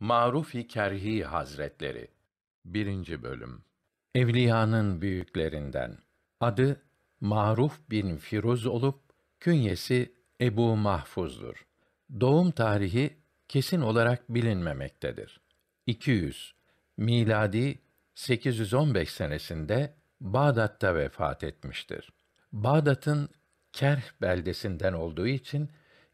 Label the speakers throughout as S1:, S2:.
S1: Maruf-i Kerhi Hazretleri 1. bölüm Evliyanın büyüklerinden adı Maruf bin Firuz olup künyesi Ebu Mahfuz'dur. Doğum tarihi kesin olarak bilinmemektedir. 200 miladi 815 senesinde Bağdat'ta vefat etmiştir. Bağdat'ın Kerh beldesinden olduğu için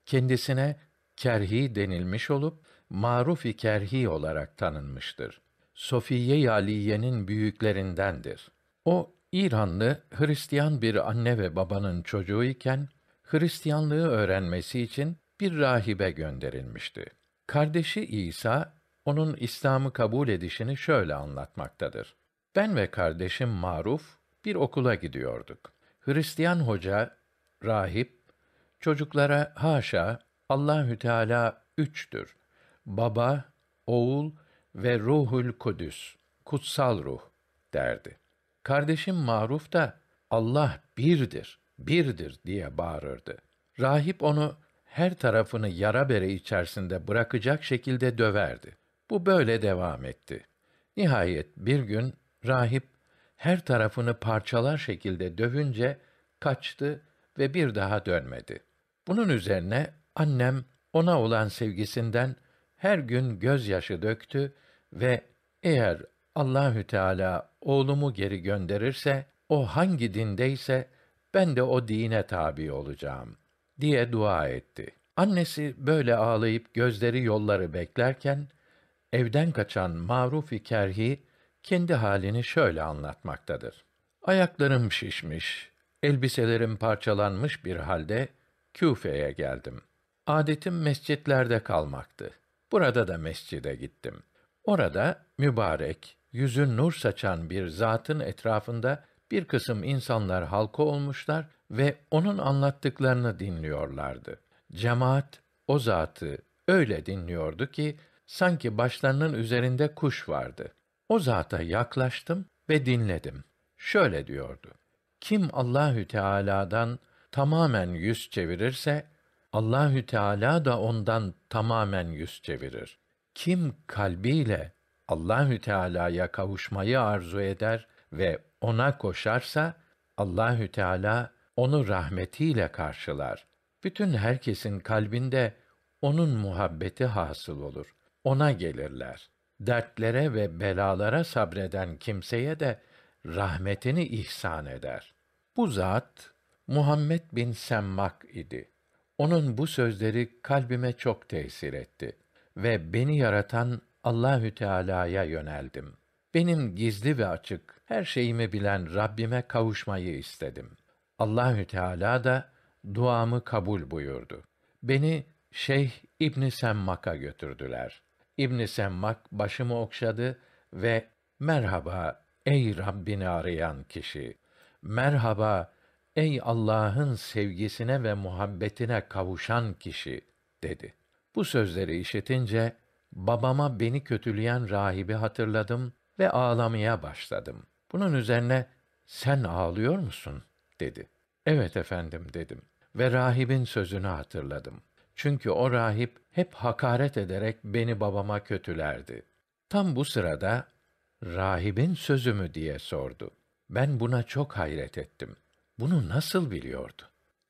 S1: kendisine Kerhi denilmiş olup maruf-i kerhi olarak tanınmıştır. Sofiye Yaliye'nin büyüklerindendir. O İranlı Hristiyan bir anne ve babanın çocuğu iken Hristiyanlığı öğrenmesi için bir rahibe gönderilmişti. Kardeşi İsa onun İslam'ı kabul edişini şöyle anlatmaktadır. Ben ve kardeşim Maruf bir okula gidiyorduk. Hristiyan hoca, rahip çocuklara haşa Allahü Teala üçtür Baba, Oğul ve Ruhul Kudüs, Kutsal Ruh derdi. Kardeşim Maruf da Allah birdir, birdir diye bağırırdı. Rahip onu her tarafını yara bere içerisinde bırakacak şekilde döverdi. Bu böyle devam etti. Nihayet bir gün rahip her tarafını parçalar şekilde dövünce kaçtı ve bir daha dönmedi. Bunun üzerine annem ona olan sevgisinden her gün gözyaşı döktü ve eğer Allahü Teala oğlumu geri gönderirse o hangi dindeyse ben de o dine tabi olacağım diye dua etti. Annesi böyle ağlayıp gözleri yolları beklerken evden kaçan Maruf-i Kerhi kendi halini şöyle anlatmaktadır. Ayaklarım şişmiş, elbiselerim parçalanmış bir halde Küfe'ye geldim. Adetim mescitlerde kalmaktı. Burada da mescide gittim. Orada mübarek, yüzü nur saçan bir zatın etrafında bir kısım insanlar halka olmuşlar ve onun anlattıklarını dinliyorlardı. Cemaat o zatı öyle dinliyordu ki sanki başlarının üzerinde kuş vardı. O zata yaklaştım ve dinledim. Şöyle diyordu: Kim Allahü Teala'dan tamamen yüz çevirirse Allahü Teala da ondan tamamen yüz çevirir. Kim kalbiyle Allahü Teala'ya kavuşmayı arzu eder ve ona koşarsa Allahü Teala onu rahmetiyle karşılar. Bütün herkesin kalbinde onun muhabbeti hasıl olur. Ona gelirler. Dertlere ve belalara sabreden kimseye de rahmetini ihsan eder. Bu zat Muhammed bin Semmak idi. Onun bu sözleri kalbime çok tesir etti ve beni yaratan Allahü Teala'ya yöneldim. Benim gizli ve açık her şeyimi bilen Rabbime kavuşmayı istedim. Allahü Teala da duamı kabul buyurdu. Beni Şeyh İbn Semmak'a götürdüler. İbn Semmak başımı okşadı ve merhaba ey Rabbini arayan kişi. Merhaba Ey Allah'ın sevgisine ve muhabbetine kavuşan kişi dedi. Bu sözleri işitince babama beni kötüleyen rahibi hatırladım ve ağlamaya başladım. Bunun üzerine sen ağlıyor musun dedi. Evet efendim dedim ve rahibin sözünü hatırladım. Çünkü o rahip hep hakaret ederek beni babama kötülerdi. Tam bu sırada rahibin sözü mü diye sordu. Ben buna çok hayret ettim. Bunu nasıl biliyordu?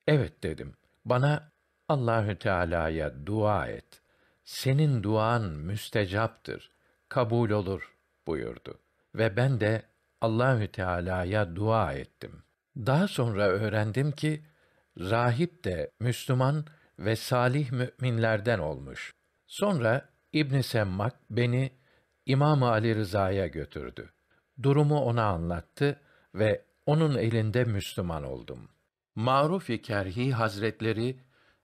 S1: Evet dedim. Bana Allahü Teala'ya dua et. Senin duan müstecaptır, kabul olur buyurdu. Ve ben de Allahü Teala'ya dua ettim. Daha sonra öğrendim ki rahip de Müslüman ve salih müminlerden olmuş. Sonra İbn Semmak beni İmam Ali Rıza'ya götürdü. Durumu ona anlattı ve onun elinde Müslüman oldum. Maruf-i Kerhi Hazretleri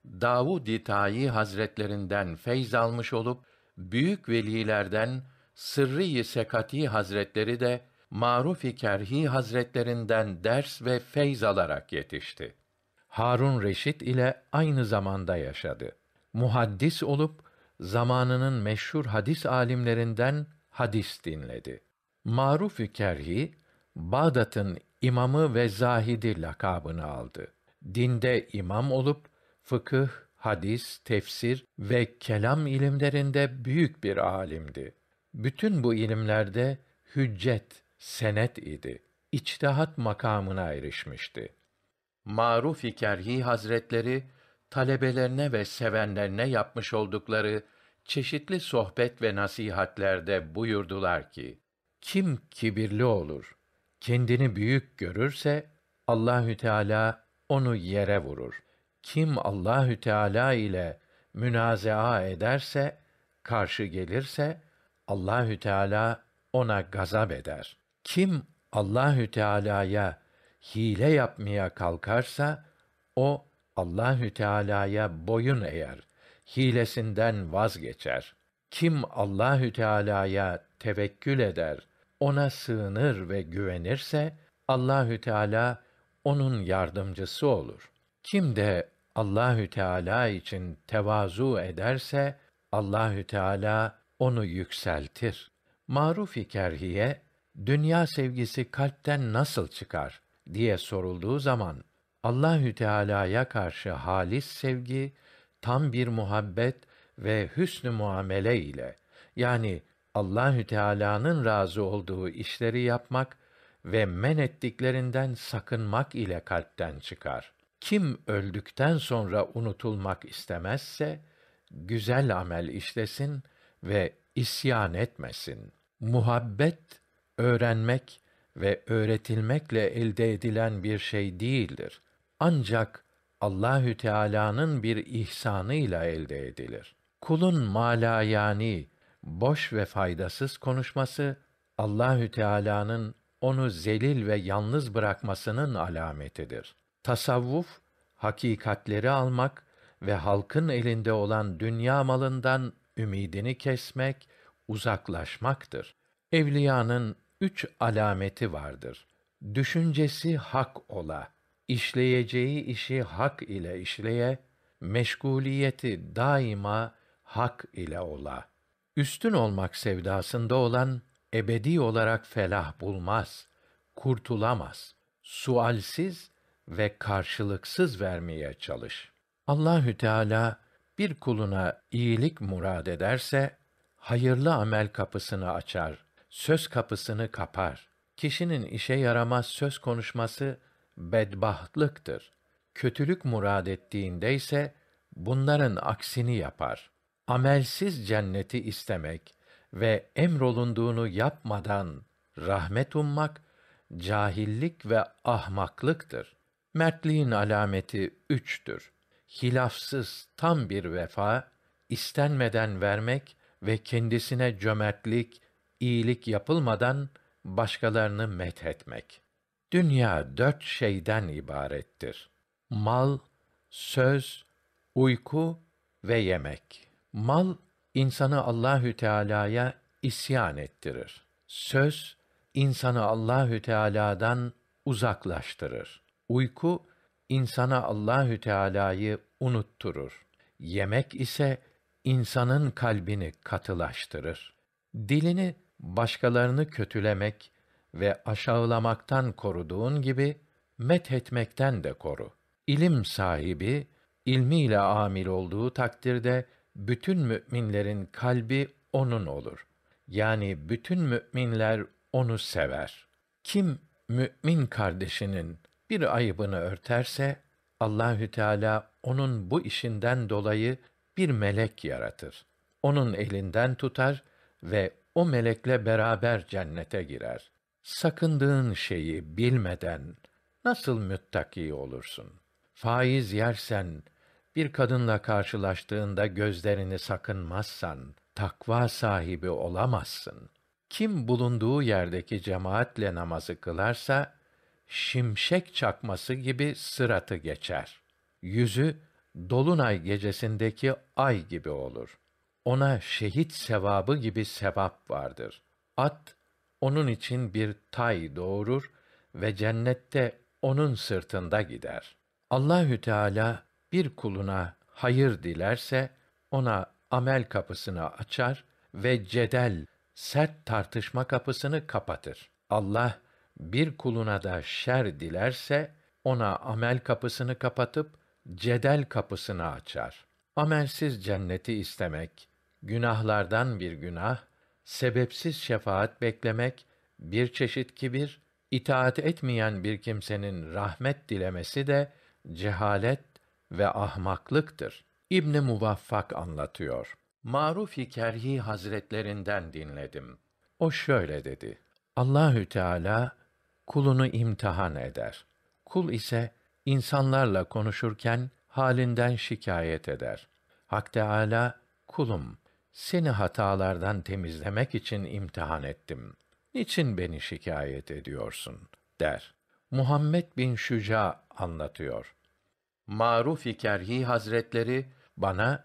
S1: Davud-i Tayi Hazretlerinden feyz almış olup büyük velilerden Sırrı-i Sekati Hazretleri de Maruf-i Kerhi Hazretlerinden ders ve feyz alarak yetişti. Harun Reşit ile aynı zamanda yaşadı. Muhaddis olup zamanının meşhur hadis alimlerinden hadis dinledi. Maruf-i Kerhi Bağdat'ın imamı ve zahidi lakabını aldı. Dinde imam olup fıkıh, hadis, tefsir ve kelam ilimlerinde büyük bir alimdi. Bütün bu ilimlerde hüccet, senet idi. İçtihat makamına erişmişti. maruf Kerhi Hazretleri, talebelerine ve sevenlerine yapmış oldukları çeşitli sohbet ve nasihatlerde buyurdular ki, kim kibirli olur, kendini büyük görürse Allahü Teala onu yere vurur. Kim Allahü Teala ile münazaa ederse, karşı gelirse Allahü Teala ona gazap eder. Kim Allahü Teala'ya hile yapmaya kalkarsa o Allahü Teala'ya boyun eğer, hilesinden vazgeçer. Kim Allahü Teala'ya tevekkül eder, ona sığınır ve güvenirse Allahü Teala onun yardımcısı olur. Kim de Allahü Teala için tevazu ederse Allahü Teala onu yükseltir. Maruf-i kerhiye dünya sevgisi kalpten nasıl çıkar diye sorulduğu zaman Allahü Teala'ya karşı halis sevgi, tam bir muhabbet ve hüsnü muamele ile yani Allahü Teala'nın razı olduğu işleri yapmak ve men ettiklerinden sakınmak ile kalpten çıkar. Kim öldükten sonra unutulmak istemezse güzel amel işlesin ve isyan etmesin. Muhabbet öğrenmek ve öğretilmekle elde edilen bir şey değildir. Ancak Allahü Teala'nın bir ihsanıyla elde edilir. Kulun malayani boş ve faydasız konuşması Allahü Teala'nın onu zelil ve yalnız bırakmasının alametidir. Tasavvuf hakikatleri almak ve halkın elinde olan dünya malından ümidini kesmek, uzaklaşmaktır. Evliyanın üç alameti vardır. Düşüncesi hak ola, işleyeceği işi hak ile işleye, meşguliyeti daima hak ile ola.'' üstün olmak sevdasında olan ebedi olarak felah bulmaz, kurtulamaz. Sualsiz ve karşılıksız vermeye çalış. Allahü Teala bir kuluna iyilik murad ederse hayırlı amel kapısını açar, söz kapısını kapar. Kişinin işe yaramaz söz konuşması bedbahtlıktır. Kötülük murad ettiğinde ise bunların aksini yapar.'' amelsiz cenneti istemek ve emrolunduğunu yapmadan rahmet ummak cahillik ve ahmaklıktır. Mertliğin alameti üçtür. Hilafsız tam bir vefa, istenmeden vermek ve kendisine cömertlik, iyilik yapılmadan başkalarını methetmek. Dünya dört şeyden ibarettir. Mal, söz, uyku ve yemek. Mal insanı Allahü Teala'ya isyan ettirir. Söz insanı Allahü Teala'dan uzaklaştırır. Uyku insana Allahü Teala'yı unutturur. Yemek ise insanın kalbini katılaştırır. Dilini başkalarını kötülemek ve aşağılamaktan koruduğun gibi met etmekten de koru. İlim sahibi ilmiyle amil olduğu takdirde bütün müminlerin kalbi onun olur. Yani bütün müminler onu sever. Kim mümin kardeşinin bir ayıbını örterse Allahü Teala onun bu işinden dolayı bir melek yaratır. Onun elinden tutar ve o melekle beraber cennete girer. Sakındığın şeyi bilmeden nasıl müttaki olursun? Faiz yersen, bir kadınla karşılaştığında gözlerini sakınmazsan, takva sahibi olamazsın. Kim bulunduğu yerdeki cemaatle namazı kılarsa, şimşek çakması gibi sıratı geçer. Yüzü, dolunay gecesindeki ay gibi olur. Ona şehit sevabı gibi sevap vardır. At, onun için bir tay doğurur ve cennette onun sırtında gider. Allahü Teala bir kuluna hayır dilerse ona amel kapısını açar ve cedel sert tartışma kapısını kapatır. Allah bir kuluna da şer dilerse ona amel kapısını kapatıp cedel kapısını açar. Amelsiz cenneti istemek, günahlardan bir günah, sebepsiz şefaat beklemek bir çeşit kibir, itaat etmeyen bir kimsenin rahmet dilemesi de cehalet ve ahmaklıktır. İbn Muvaffak anlatıyor. Maruf Kerhi Hazretlerinden dinledim. O şöyle dedi: Allahü Teala kulunu imtihan eder. Kul ise insanlarla konuşurken halinden şikayet eder. Hak Teala kulum seni hatalardan temizlemek için imtihan ettim. Niçin beni şikayet ediyorsun der. Muhammed bin Şuca anlatıyor. Maruf-i Kerhi Hazretleri bana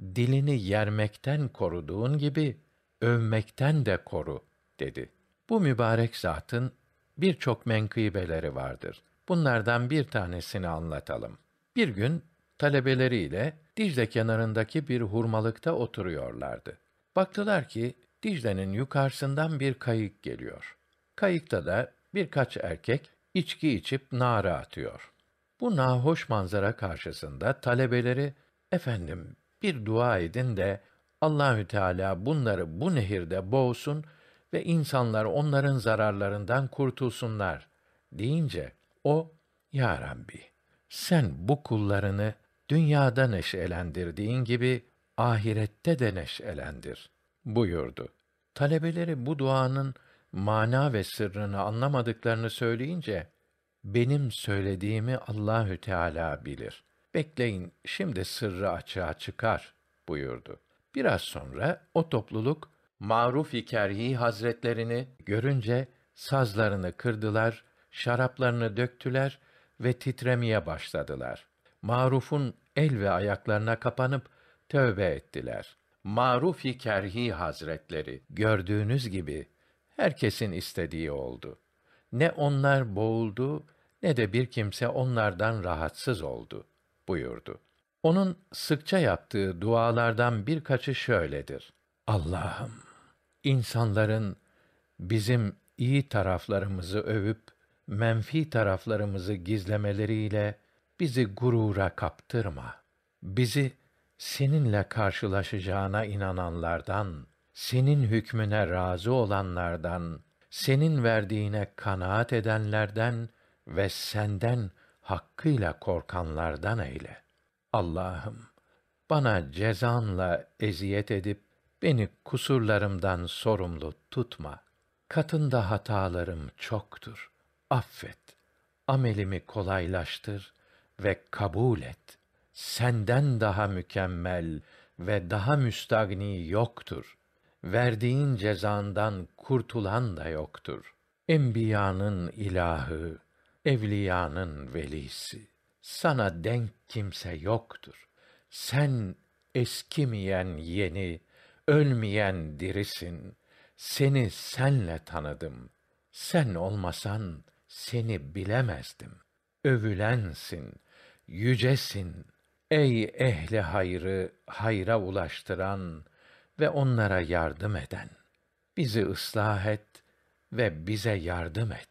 S1: dilini yermekten koruduğun gibi övmekten de koru dedi. Bu mübarek zatın birçok menkıbeleri vardır. Bunlardan bir tanesini anlatalım. Bir gün talebeleriyle Dicle kenarındaki bir hurmalıkta oturuyorlardı. Baktılar ki Dicle'nin yukarısından bir kayık geliyor. Kayıkta da birkaç erkek içki içip nara atıyor. Bu nahoş manzara karşısında talebeleri efendim bir dua edin de Allahü Teala bunları bu nehirde boğsun ve insanlar onların zararlarından kurtulsunlar deyince o ya Rabbi sen bu kullarını dünyada neşelendirdiğin gibi ahirette de neşelendir buyurdu. Talebeleri bu duanın mana ve sırrını anlamadıklarını söyleyince benim söylediğimi Allahü Teala bilir. Bekleyin, şimdi sırrı açığa çıkar buyurdu. Biraz sonra o topluluk Maruf Kerhi Hazretlerini görünce sazlarını kırdılar, şaraplarını döktüler ve titremeye başladılar. Maruf'un el ve ayaklarına kapanıp tövbe ettiler. Maruf-i Kerhi Hazretleri gördüğünüz gibi herkesin istediği oldu.'' ne onlar boğuldu ne de bir kimse onlardan rahatsız oldu buyurdu. Onun sıkça yaptığı dualardan birkaçı şöyledir. Allah'ım insanların bizim iyi taraflarımızı övüp menfi taraflarımızı gizlemeleriyle bizi gurura kaptırma. Bizi seninle karşılaşacağına inananlardan, senin hükmüne razı olanlardan senin verdiğine kanaat edenlerden ve senden hakkıyla korkanlardan eyle. Allah'ım, bana cezanla eziyet edip beni kusurlarımdan sorumlu tutma. Katında hatalarım çoktur. Affet. Amelimi kolaylaştır ve kabul et. Senden daha mükemmel ve daha müstagni yoktur verdiğin cezandan kurtulan da yoktur. Enbiyanın ilahı, evliyanın velisi. Sana denk kimse yoktur. Sen eskimeyen yeni, ölmeyen dirisin. Seni senle tanıdım. Sen olmasan seni bilemezdim. Övülensin, yücesin. Ey ehli hayrı hayra ulaştıran ve onlara yardım eden, bizi ıslah et ve bize yardım et.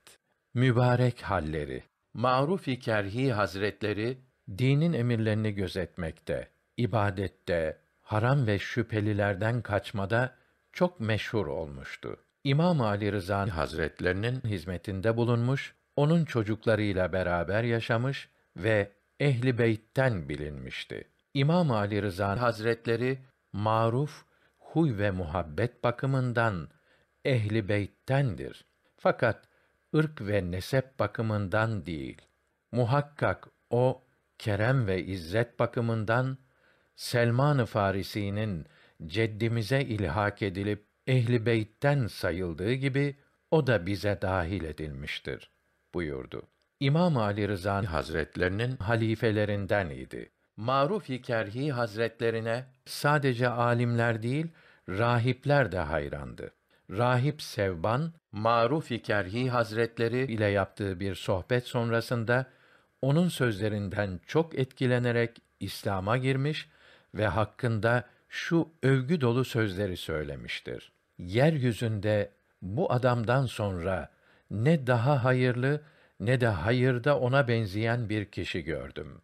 S1: Mübarek halleri, Maruf-i Kerhi Hazretleri, dinin emirlerini gözetmekte, ibadette, haram ve şüphelilerden kaçmada çok meşhur olmuştu. İmam Ali Rıza Hazretlerinin hizmetinde bulunmuş, onun çocuklarıyla beraber yaşamış ve ehli beytten bilinmişti. İmam Ali Rıza Hazretleri maruf huy ve muhabbet bakımından ehli beyttendir. Fakat ırk ve nesep bakımından değil. Muhakkak o kerem ve izzet bakımından Selman-ı Farisi'nin ceddimize ilhak edilip ehli beytten sayıldığı gibi o da bize dahil edilmiştir buyurdu. İmam Ali Rıza Hazretlerinin halifelerinden idi. Maruf-i Kerhi Hazretlerine sadece alimler değil, rahipler de hayrandı. Rahip Sevban, Maruf-i Kerhi Hazretleri ile yaptığı bir sohbet sonrasında, onun sözlerinden çok etkilenerek İslam'a girmiş ve hakkında şu övgü dolu sözleri söylemiştir. Yeryüzünde bu adamdan sonra ne daha hayırlı ne de hayırda ona benzeyen bir kişi gördüm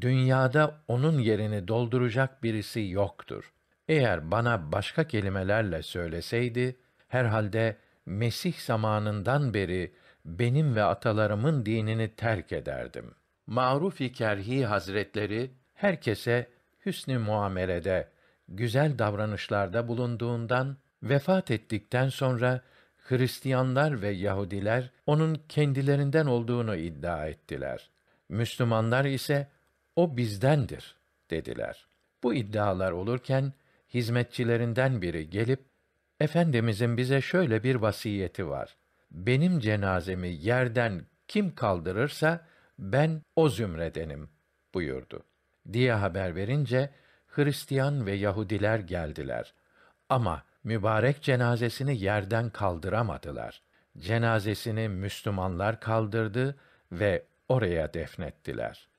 S1: dünyada onun yerini dolduracak birisi yoktur. Eğer bana başka kelimelerle söyleseydi, herhalde Mesih zamanından beri benim ve atalarımın dinini terk ederdim. Maruf-i Kerhi Hazretleri, herkese hüsnü muamelede, güzel davranışlarda bulunduğundan, vefat ettikten sonra Hristiyanlar ve Yahudiler onun kendilerinden olduğunu iddia ettiler. Müslümanlar ise o bizdendir dediler. Bu iddialar olurken hizmetçilerinden biri gelip efendimizin bize şöyle bir vasiyeti var. Benim cenazemi yerden kim kaldırırsa ben o zümredenim buyurdu diye haber verince Hristiyan ve Yahudiler geldiler. Ama mübarek cenazesini yerden kaldıramadılar. Cenazesini Müslümanlar kaldırdı ve oraya defnettiler.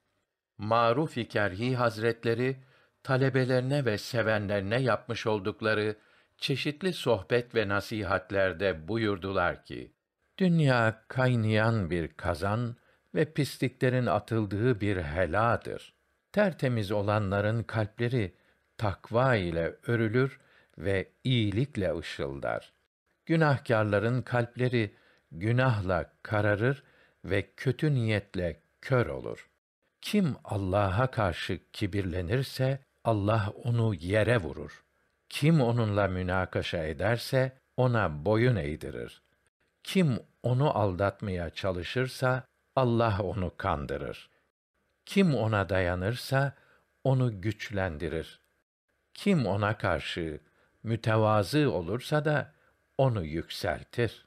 S1: Maruf-i Kerhi Hazretleri, talebelerine ve sevenlerine yapmış oldukları çeşitli sohbet ve nasihatlerde buyurdular ki, Dünya kaynayan bir kazan ve pisliklerin atıldığı bir heladır. Tertemiz olanların kalpleri takva ile örülür ve iyilikle ışıldar. Günahkarların kalpleri günahla kararır ve kötü niyetle kör olur. Kim Allah'a karşı kibirlenirse Allah onu yere vurur. Kim onunla münakaşa ederse ona boyun eğdirir. Kim onu aldatmaya çalışırsa Allah onu kandırır. Kim ona dayanırsa onu güçlendirir. Kim ona karşı mütevazı olursa da onu yükseltir.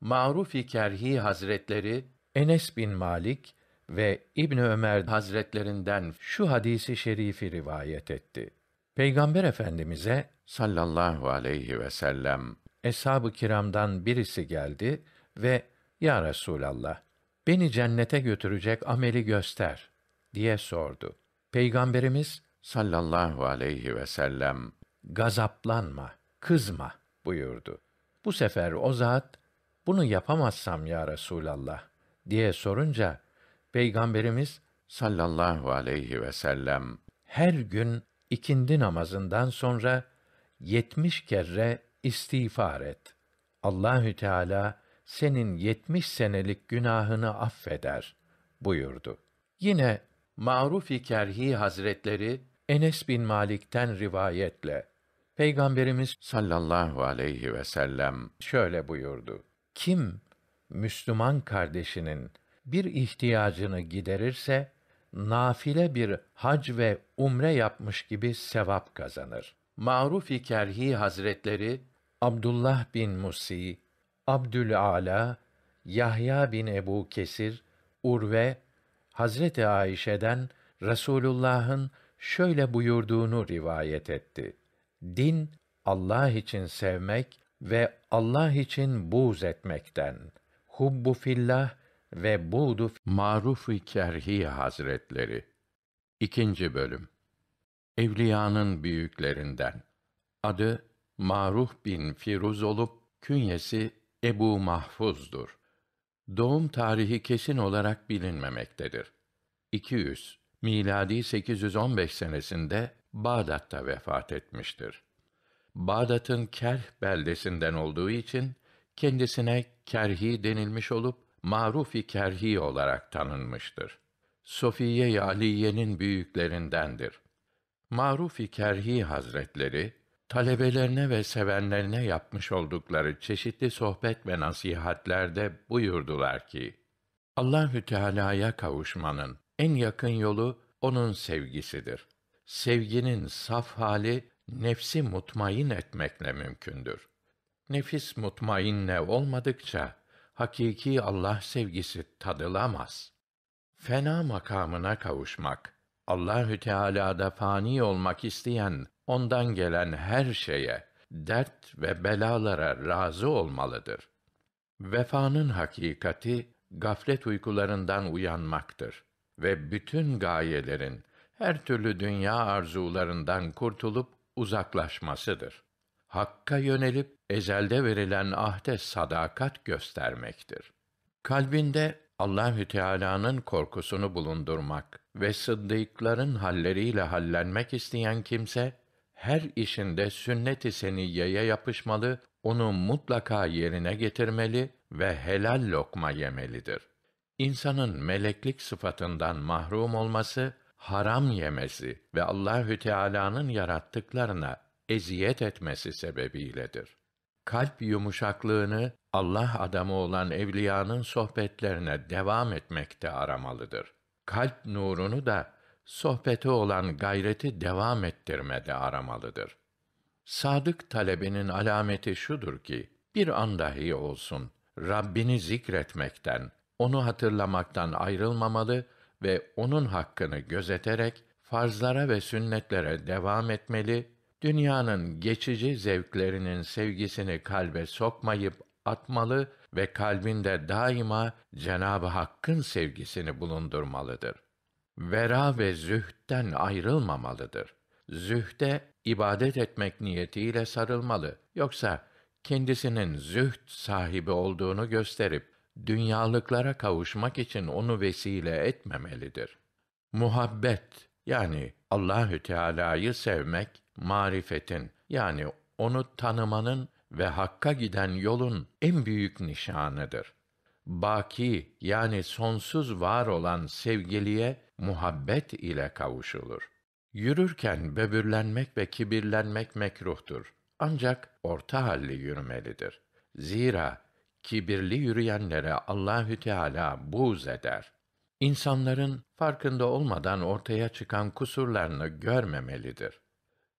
S1: Maruf-i Kerhi Hazretleri Enes bin Malik ve İbni Ömer Hazretlerinden şu hadisi şerifi rivayet etti. Peygamber Efendimize sallallahu aleyhi ve sellem eshab-ı kiramdan birisi geldi ve ya Resulallah beni cennete götürecek ameli göster diye sordu. Peygamberimiz sallallahu aleyhi ve sellem gazaplanma, kızma buyurdu. Bu sefer o zat bunu yapamazsam ya Resulallah diye sorunca Peygamberimiz sallallahu aleyhi ve sellem her gün ikindi namazından sonra yetmiş kere istiğfar et. Allahü Teala senin yetmiş senelik günahını affeder buyurdu. Yine Maruf-i Kerhi Hazretleri Enes bin Malik'ten rivayetle Peygamberimiz sallallahu aleyhi ve sellem şöyle buyurdu. Kim Müslüman kardeşinin bir ihtiyacını giderirse, nafile bir hac ve umre yapmış gibi sevap kazanır. Maruf-i Kerhi Hazretleri, Abdullah bin Musi, Abdül Ala, Yahya bin Ebu Kesir, Urve, Hazreti Ayşe'den Resulullah'ın şöyle buyurduğunu rivayet etti. Din Allah için sevmek ve Allah için buğz etmekten, hubbu fillah ve Buğdu Maruf-i Kerhi Hazretleri. İkinci bölüm. Evliyanın büyüklerinden. Adı Maruf bin Firuz olup künyesi Ebu Mahfuz'dur. Doğum tarihi kesin olarak bilinmemektedir. 200 miladi 815 senesinde Bağdat'ta vefat etmiştir. Bağdat'ın Kerh beldesinden olduğu için kendisine Kerhi denilmiş olup maruf-i kerhi olarak tanınmıştır. Sofiye-i Aliye'nin büyüklerindendir. Maruf-i Kerhi Hazretleri, talebelerine ve sevenlerine yapmış oldukları çeşitli sohbet ve nasihatlerde buyurdular ki, Allahü Teala'ya kavuşmanın en yakın yolu onun sevgisidir. Sevginin saf hali nefsi mutmain etmekle mümkündür. Nefis mutmainne olmadıkça hakiki Allah sevgisi tadılamaz. Fena makamına kavuşmak, Allahü Teala'da fani olmak isteyen ondan gelen her şeye, dert ve belalara razı olmalıdır. Vefanın hakikati gaflet uykularından uyanmaktır ve bütün gayelerin her türlü dünya arzularından kurtulup uzaklaşmasıdır. Hakka yönelip ezelde verilen ahde sadakat göstermektir. Kalbinde Allahü Teala'nın korkusunu bulundurmak ve sıddıkların halleriyle hallenmek isteyen kimse her işinde sünnet-i seniyyeye yapışmalı, onu mutlaka yerine getirmeli ve helal lokma yemelidir. İnsanın meleklik sıfatından mahrum olması, haram yemesi ve Allahü Teala'nın yarattıklarına eziyet etmesi sebebiyledir. Kalp yumuşaklığını Allah adamı olan evliyanın sohbetlerine devam etmekte aramalıdır. Kalp nurunu da sohbeti olan gayreti devam ettirmede aramalıdır. Sadık talebenin alameti şudur ki, bir an dahi olsun, Rabbini zikretmekten, onu hatırlamaktan ayrılmamalı ve onun hakkını gözeterek, farzlara ve sünnetlere devam etmeli Dünyanın geçici zevklerinin sevgisini kalbe sokmayıp atmalı ve kalbinde daima Cenab-ı Hakk'ın sevgisini bulundurmalıdır. Vera ve zühtten ayrılmamalıdır. Zühde ibadet etmek niyetiyle sarılmalı. Yoksa kendisinin zühd sahibi olduğunu gösterip dünyalıklara kavuşmak için onu vesile etmemelidir. Muhabbet yani Allahü Teala'yı sevmek marifetin yani onu tanımanın ve hakka giden yolun en büyük nişanıdır. Baki yani sonsuz var olan sevgiliye muhabbet ile kavuşulur. Yürürken böbürlenmek ve kibirlenmek mekruhtur. Ancak orta halli yürümelidir. Zira kibirli yürüyenlere Allahü Teala buğz eder. İnsanların farkında olmadan ortaya çıkan kusurlarını görmemelidir.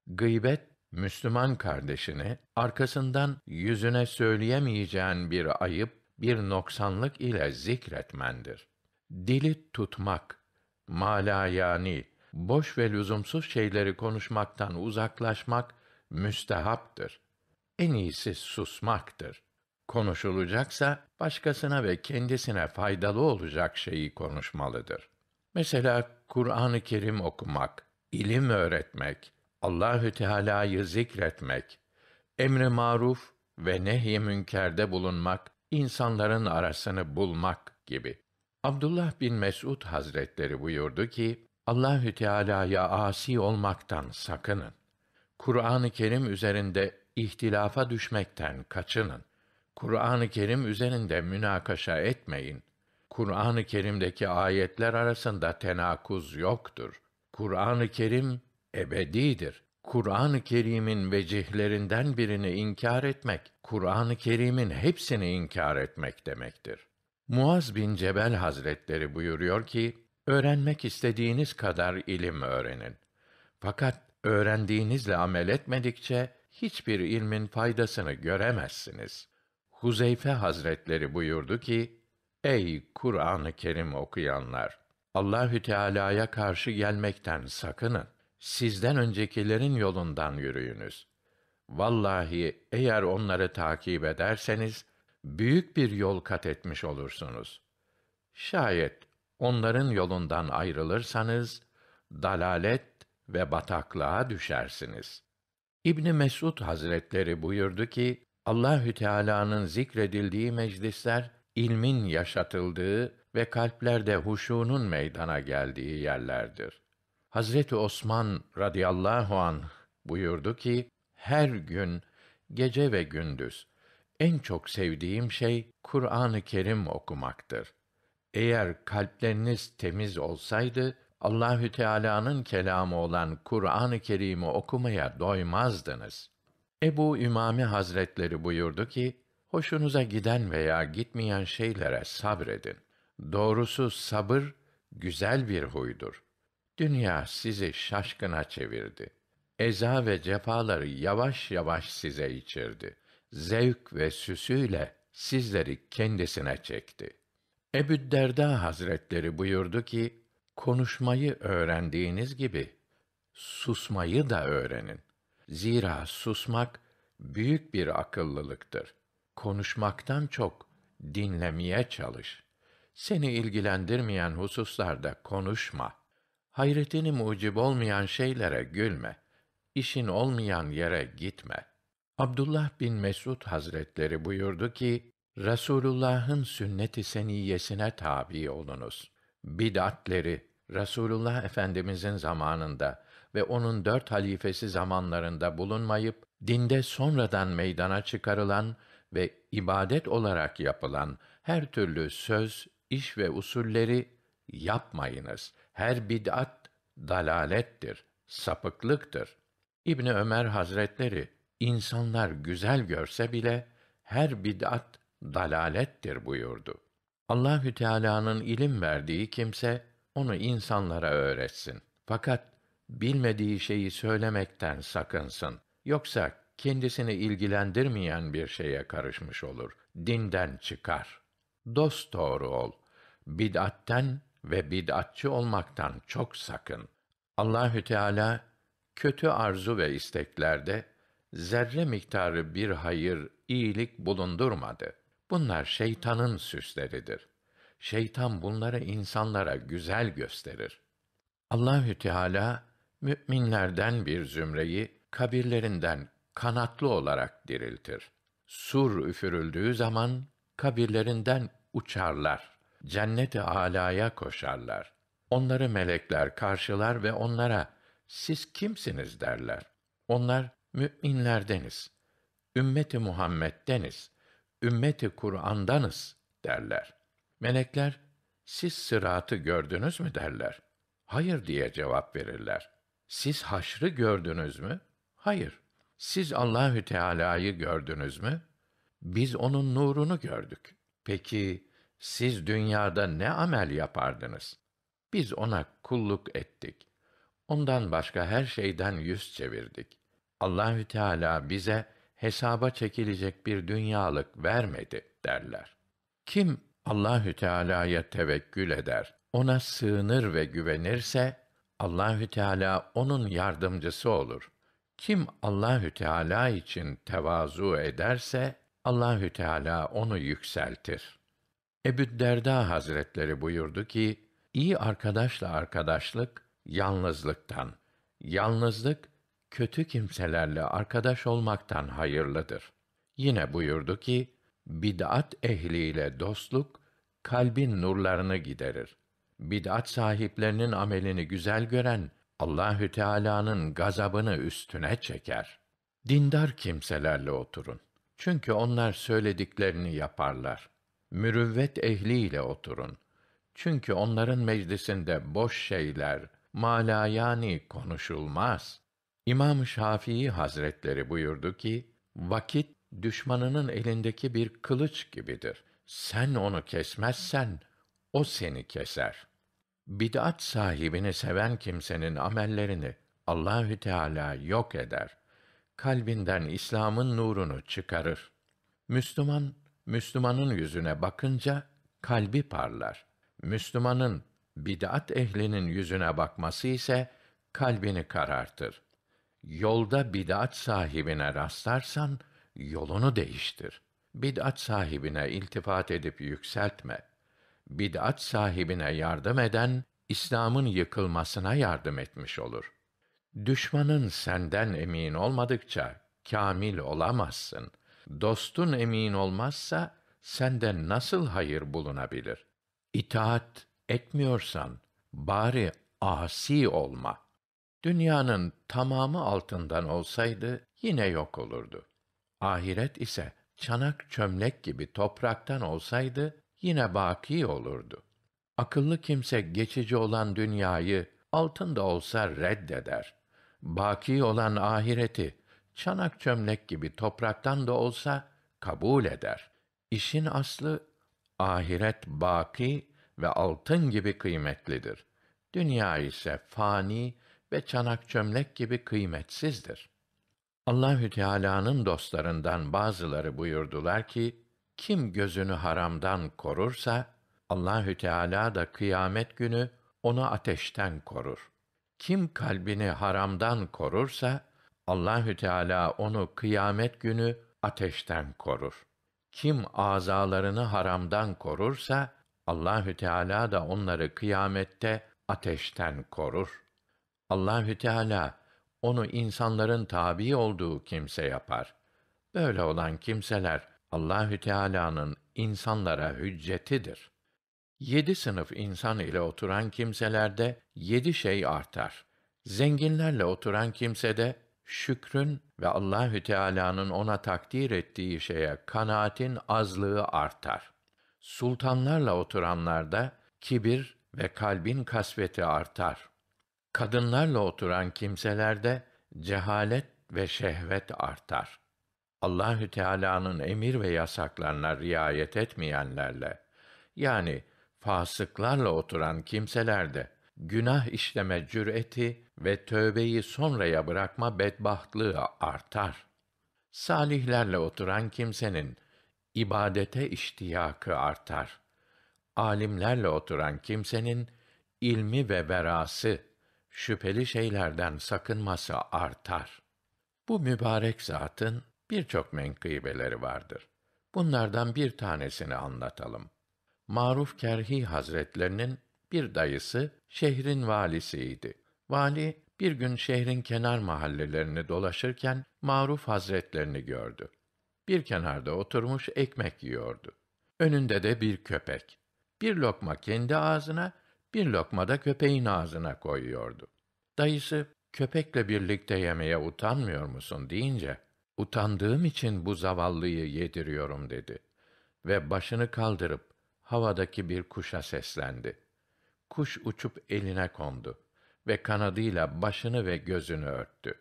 S1: Gıybet, Müslüman kardeşini arkasından yüzüne söyleyemeyeceğin bir ayıp, bir noksanlık ile zikretmendir. Dili tutmak, malayani, boş ve lüzumsuz şeyleri konuşmaktan uzaklaşmak müstehaptır. En iyisi susmaktır. Konuşulacaksa başkasına ve kendisine faydalı olacak şeyi konuşmalıdır. Mesela Kur'an-ı Kerim okumak, ilim öğretmek, Allahü Teala'yı zikretmek, emre maruf ve nehy münkerde bulunmak, insanların arasını bulmak gibi. Abdullah bin Mesud Hazretleri buyurdu ki, Allahü Teala'ya asi olmaktan sakının. Kur'an-ı Kerim üzerinde ihtilafa düşmekten kaçının. Kur'an-ı Kerim üzerinde münakaşa etmeyin. Kur'an-ı Kerim'deki ayetler arasında tenakuz yoktur. Kur'an-ı Kerim ebedidir. Kur'an-ı Kerim'in vecihlerinden birini inkar etmek, Kur'an-ı Kerim'in hepsini inkar etmek demektir. Muaz bin Cebel Hazretleri buyuruyor ki, öğrenmek istediğiniz kadar ilim öğrenin. Fakat öğrendiğinizle amel etmedikçe hiçbir ilmin faydasını göremezsiniz. Huzeyfe Hazretleri buyurdu ki: Ey Kur'an-ı Kerim okuyanlar, Allahü Teala'ya karşı gelmekten sakının sizden öncekilerin yolundan yürüyünüz. Vallahi eğer onları takip ederseniz büyük bir yol kat etmiş olursunuz. Şayet onların yolundan ayrılırsanız dalalet ve bataklığa düşersiniz. İbni Mesud Hazretleri buyurdu ki Allahü Teala'nın zikredildiği meclisler ilmin yaşatıldığı ve kalplerde huşunun meydana geldiği yerlerdir. Hazreti Osman radıyallahu an buyurdu ki, her gün, gece ve gündüz, en çok sevdiğim şey Kur'an-ı Kerim okumaktır. Eğer kalpleriniz temiz olsaydı, Allahü Teala'nın kelamı olan Kur'an-ı Kerim'i okumaya doymazdınız. Ebu İmami Hazretleri buyurdu ki, hoşunuza giden veya gitmeyen şeylere sabredin. Doğrusu sabır güzel bir huydur. Dünya sizi şaşkına çevirdi. Eza ve cefaları yavaş yavaş size içirdi. Zevk ve süsüyle sizleri kendisine çekti. Ebü Derda Hazretleri buyurdu ki, konuşmayı öğrendiğiniz gibi, susmayı da öğrenin. Zira susmak, büyük bir akıllılıktır. Konuşmaktan çok, dinlemeye çalış. Seni ilgilendirmeyen hususlarda konuşma. Hayretini mucib olmayan şeylere gülme. İşin olmayan yere gitme. Abdullah bin Mesud Hazretleri buyurdu ki, Rasulullah'ın sünnet-i seniyyesine tabi olunuz. Bid'atleri, Rasulullah Efendimizin zamanında ve onun dört halifesi zamanlarında bulunmayıp, dinde sonradan meydana çıkarılan ve ibadet olarak yapılan her türlü söz, iş ve usulleri yapmayınız.'' Her bid'at dalalettir, sapıklıktır. İbni Ömer Hazretleri insanlar güzel görse bile her bid'at dalalettir buyurdu. Allahü Teala'nın ilim verdiği kimse onu insanlara öğretsin. Fakat bilmediği şeyi söylemekten sakınsın. Yoksa kendisini ilgilendirmeyen bir şeye karışmış olur. Dinden çıkar. Dost doğru ol. Bid'atten ve bid'atçı olmaktan çok sakın. Allahü Teala kötü arzu ve isteklerde zerre miktarı bir hayır, iyilik bulundurmadı. Bunlar şeytanın süsleridir. Şeytan bunları insanlara güzel gösterir. Allahü Teala müminlerden bir zümreyi kabirlerinden kanatlı olarak diriltir. Sur üfürüldüğü zaman kabirlerinden uçarlar cennete alaya koşarlar. Onları melekler karşılar ve onlara siz kimsiniz derler. Onlar müminlerdeniz. Ümmeti Muhammed'deniz. Ümmeti Kur'an'danız derler. Melekler siz sıratı gördünüz mü derler. Hayır diye cevap verirler. Siz haşrı gördünüz mü? Hayır. Siz Allahü Teala'yı gördünüz mü? Biz onun nurunu gördük. Peki siz dünyada ne amel yapardınız? Biz ona kulluk ettik. Ondan başka her şeyden yüz çevirdik. Allahü Teala bize hesaba çekilecek bir dünyalık vermedi derler. Kim Allahü Teala'ya tevekkül eder, ona sığınır ve güvenirse Allahü Teala onun yardımcısı olur. Kim Allahü Teala için tevazu ederse Allahü Teala onu yükseltir. Ebu Derda Hazretleri buyurdu ki, iyi arkadaşla arkadaşlık, yalnızlıktan, yalnızlık, kötü kimselerle arkadaş olmaktan hayırlıdır. Yine buyurdu ki, bid'at ehliyle dostluk, kalbin nurlarını giderir. Bid'at sahiplerinin amelini güzel gören, Allahü Teala'nın gazabını üstüne çeker. Dindar kimselerle oturun. Çünkü onlar söylediklerini yaparlar.'' mürüvvet ehliyle oturun. Çünkü onların meclisinde boş şeyler, malayani konuşulmaz. İmam Şafii Hazretleri buyurdu ki, vakit düşmanının elindeki bir kılıç gibidir. Sen onu kesmezsen, o seni keser. Bid'at sahibini seven kimsenin amellerini Allahü Teala yok eder. Kalbinden İslam'ın nurunu çıkarır. Müslüman Müslümanın yüzüne bakınca kalbi parlar. Müslümanın bid'at ehlinin yüzüne bakması ise kalbini karartır. Yolda bid'at sahibine rastlarsan yolunu değiştir. Bid'at sahibine iltifat edip yükseltme. Bid'at sahibine yardım eden İslam'ın yıkılmasına yardım etmiş olur. Düşmanın senden emin olmadıkça kamil olamazsın.'' dostun emin olmazsa senden nasıl hayır bulunabilir? İtaat etmiyorsan bari asi olma. Dünyanın tamamı altından olsaydı yine yok olurdu. Ahiret ise çanak çömlek gibi topraktan olsaydı yine baki olurdu. Akıllı kimse geçici olan dünyayı altında olsa reddeder. Baki olan ahireti çanak çömlek gibi topraktan da olsa kabul eder. İşin aslı ahiret baki ve altın gibi kıymetlidir. Dünya ise fani ve çanak çömlek gibi kıymetsizdir. Allahü Teala'nın dostlarından bazıları buyurdular ki kim gözünü haramdan korursa Allahü Teala da kıyamet günü onu ateşten korur. Kim kalbini haramdan korursa Allahü Teala onu kıyamet günü ateşten korur. Kim azalarını haramdan korursa Allahü Teala da onları kıyamette ateşten korur. Allahü Teala onu insanların tabi olduğu kimse yapar. Böyle olan kimseler Allahü Teala'nın insanlara hüccetidir. Yedi sınıf insan ile oturan kimselerde yedi şey artar. Zenginlerle oturan kimse de şükrün ve Allahü Teala'nın ona takdir ettiği şeye kanaatin azlığı artar. Sultanlarla oturanlarda kibir ve kalbin kasveti artar. Kadınlarla oturan kimselerde cehalet ve şehvet artar. Allahü Teala'nın emir ve yasaklarına riayet etmeyenlerle yani fasıklarla oturan kimselerde günah işleme cüreti ve tövbeyi sonraya bırakma bedbahtlığı artar. Salihlerle oturan kimsenin ibadete iştiyakı artar. Alimlerle oturan kimsenin ilmi ve verası, şüpheli şeylerden sakınması artar. Bu mübarek zatın birçok menkıbeleri vardır. Bunlardan bir tanesini anlatalım. Maruf Kerhi Hazretlerinin bir dayısı şehrin valisiydi. Vali bir gün şehrin kenar mahallelerini dolaşırken Maruf Hazretlerini gördü. Bir kenarda oturmuş ekmek yiyordu. Önünde de bir köpek. Bir lokma kendi ağzına, bir lokma da köpeğin ağzına koyuyordu. Dayısı köpekle birlikte yemeye utanmıyor musun deyince, utandığım için bu zavallıyı yediriyorum dedi ve başını kaldırıp havadaki bir kuşa seslendi kuş uçup eline kondu ve kanadıyla başını ve gözünü örttü.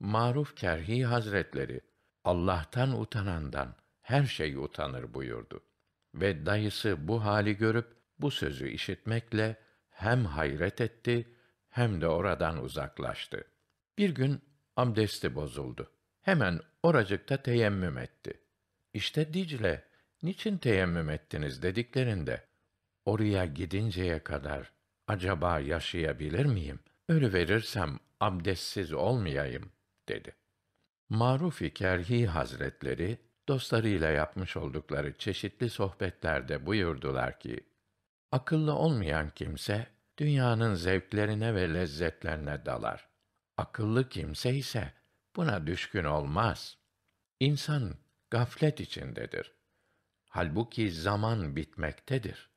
S1: Maruf Kerhi Hazretleri, Allah'tan utanandan her şey utanır buyurdu. Ve dayısı bu hali görüp bu sözü işitmekle hem hayret etti hem de oradan uzaklaştı. Bir gün amdesti bozuldu. Hemen oracıkta teyemmüm etti. İşte Dicle, niçin teyemmüm ettiniz dediklerinde, Oraya gidinceye kadar acaba yaşayabilir miyim? Ölü verirsem abdestsiz olmayayım dedi. Marufi Kerhi Hazretleri dostlarıyla yapmış oldukları çeşitli sohbetlerde buyurdular ki: Akıllı olmayan kimse dünyanın zevklerine ve lezzetlerine dalar. Akıllı kimse ise buna düşkün olmaz. İnsan gaflet içindedir. Halbuki zaman bitmektedir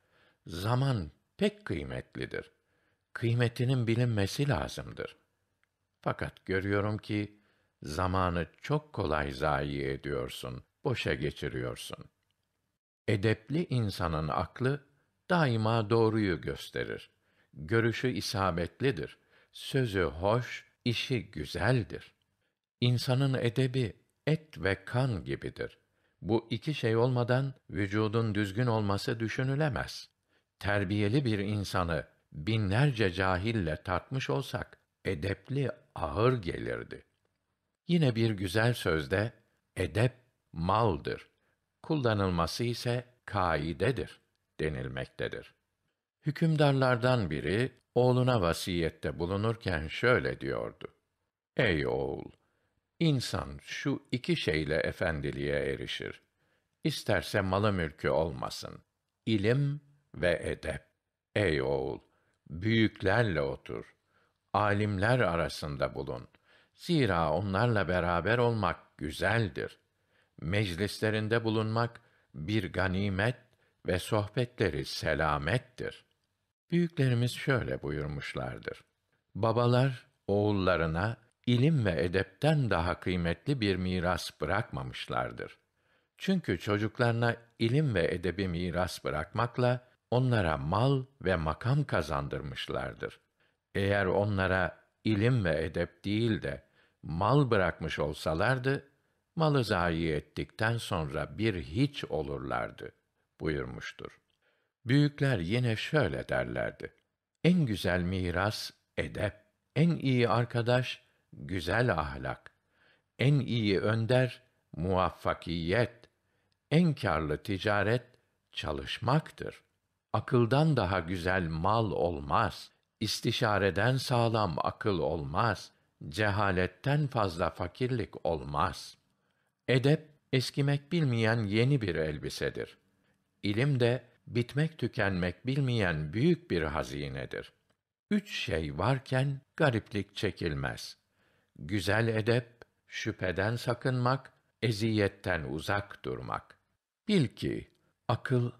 S1: zaman pek kıymetlidir. Kıymetinin bilinmesi lazımdır. Fakat görüyorum ki zamanı çok kolay zayi ediyorsun, boşa geçiriyorsun. Edepli insanın aklı daima doğruyu gösterir. Görüşü isabetlidir. Sözü hoş, işi güzeldir. İnsanın edebi et ve kan gibidir. Bu iki şey olmadan vücudun düzgün olması düşünülemez terbiyeli bir insanı binlerce cahille tartmış olsak, edepli ağır gelirdi. Yine bir güzel sözde, edep maldır, kullanılması ise kaidedir denilmektedir. Hükümdarlardan biri, oğluna vasiyette bulunurken şöyle diyordu. Ey oğul! insan şu iki şeyle efendiliğe erişir. İsterse malı mülkü olmasın. İlim ve edep. Ey oğul, büyüklerle otur. Alimler arasında bulun. Zira onlarla beraber olmak güzeldir. Meclislerinde bulunmak bir ganimet ve sohbetleri selamettir. Büyüklerimiz şöyle buyurmuşlardır. Babalar oğullarına ilim ve edepten daha kıymetli bir miras bırakmamışlardır. Çünkü çocuklarına ilim ve edebi miras bırakmakla onlara mal ve makam kazandırmışlardır. Eğer onlara ilim ve edep değil de mal bırakmış olsalardı, malı zayi ettikten sonra bir hiç olurlardı buyurmuştur. Büyükler yine şöyle derlerdi. En güzel miras edep, en iyi arkadaş güzel ahlak, en iyi önder muvaffakiyet, en karlı ticaret çalışmaktır.'' Akıldan daha güzel mal olmaz. İstişareden sağlam akıl olmaz. Cehaletten fazla fakirlik olmaz. Edep, eskimek bilmeyen yeni bir elbisedir. İlim de, bitmek tükenmek bilmeyen büyük bir hazinedir. Üç şey varken gariplik çekilmez. Güzel edep, şüpheden sakınmak, eziyetten uzak durmak. Bil ki akıl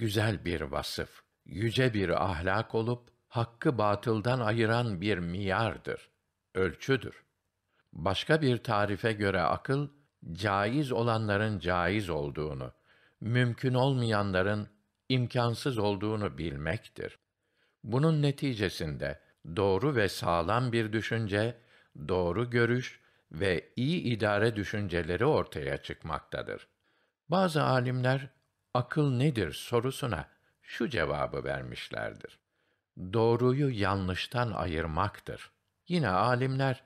S1: güzel bir vasıf, yüce bir ahlak olup hakkı batıldan ayıran bir miyardır, ölçüdür. Başka bir tarife göre akıl caiz olanların caiz olduğunu, mümkün olmayanların imkansız olduğunu bilmektir. Bunun neticesinde doğru ve sağlam bir düşünce, doğru görüş ve iyi idare düşünceleri ortaya çıkmaktadır. Bazı alimler akıl nedir sorusuna şu cevabı vermişlerdir. Doğruyu yanlıştan ayırmaktır. Yine alimler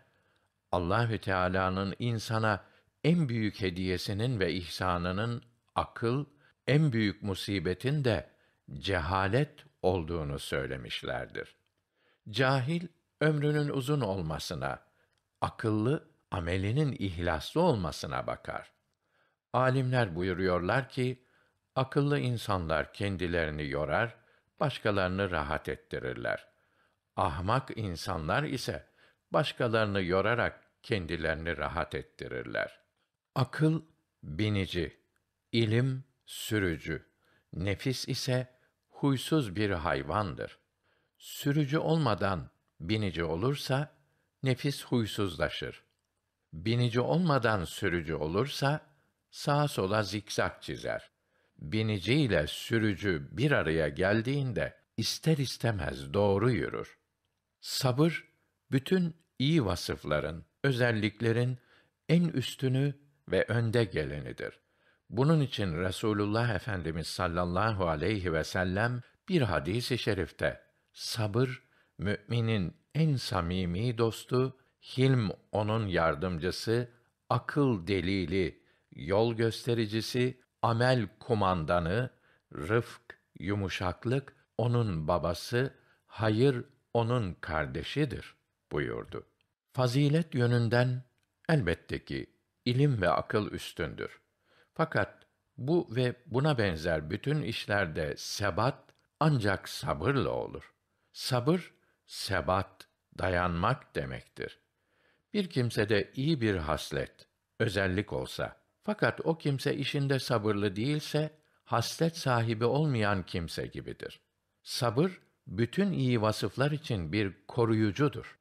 S1: Allahü Teala'nın insana en büyük hediyesinin ve ihsanının akıl, en büyük musibetin de cehalet olduğunu söylemişlerdir. Cahil ömrünün uzun olmasına, akıllı amelinin ihlaslı olmasına bakar. Alimler buyuruyorlar ki Akıllı insanlar kendilerini yorar, başkalarını rahat ettirirler. Ahmak insanlar ise başkalarını yorarak kendilerini rahat ettirirler. Akıl binici, ilim sürücü, nefis ise huysuz bir hayvandır. Sürücü olmadan binici olursa nefis huysuzlaşır. Binici olmadan sürücü olursa sağa sola zikzak çizer. Binici ile sürücü bir araya geldiğinde ister istemez doğru yürür. Sabır bütün iyi vasıfların, özelliklerin en üstünü ve önde gelenidir. Bunun için Resulullah Efendimiz sallallahu aleyhi ve sellem bir hadisi şerifte sabır müminin en samimi dostu, hilm onun yardımcısı, akıl delili, yol göstericisi, amel kumandanı, rıfk, yumuşaklık onun babası, hayır onun kardeşidir buyurdu. Fazilet yönünden elbette ki ilim ve akıl üstündür. Fakat bu ve buna benzer bütün işlerde sebat ancak sabırla olur. Sabır sebat, dayanmak demektir. Bir kimsede iyi bir haslet, özellik olsa, fakat o kimse işinde sabırlı değilse, haslet sahibi olmayan kimse gibidir. Sabır, bütün iyi vasıflar için bir koruyucudur.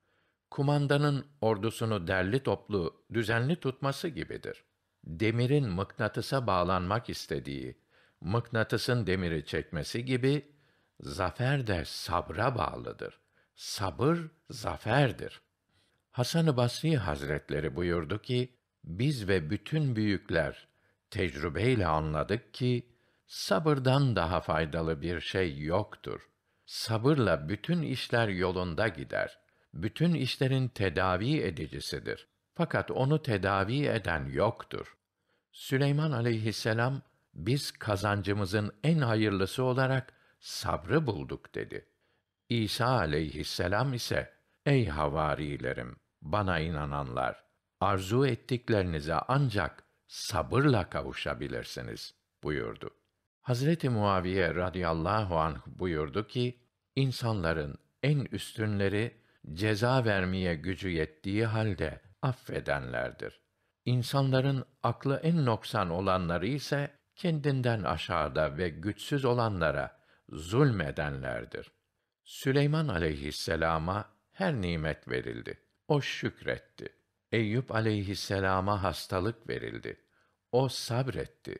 S1: Kumandanın ordusunu derli toplu, düzenli tutması gibidir. Demirin mıknatısa bağlanmak istediği, mıknatısın demiri çekmesi gibi, zafer de sabra bağlıdır. Sabır, zaferdir. Hasan-ı Basri Hazretleri buyurdu ki, biz ve bütün büyükler tecrübeyle anladık ki sabırdan daha faydalı bir şey yoktur. Sabırla bütün işler yolunda gider. Bütün işlerin tedavi edicisidir. Fakat onu tedavi eden yoktur. Süleyman aleyhisselam, biz kazancımızın en hayırlısı olarak sabrı bulduk dedi. İsa aleyhisselam ise, ey havarilerim, bana inananlar, arzu ettiklerinize ancak sabırla kavuşabilirsiniz buyurdu. Hazreti Muaviye radıyallahu anh buyurdu ki insanların en üstünleri ceza vermeye gücü yettiği halde affedenlerdir. İnsanların aklı en noksan olanları ise kendinden aşağıda ve güçsüz olanlara zulmedenlerdir. Süleyman aleyhisselama her nimet verildi. O şükretti. Eyüp aleyhisselama hastalık verildi. O sabretti.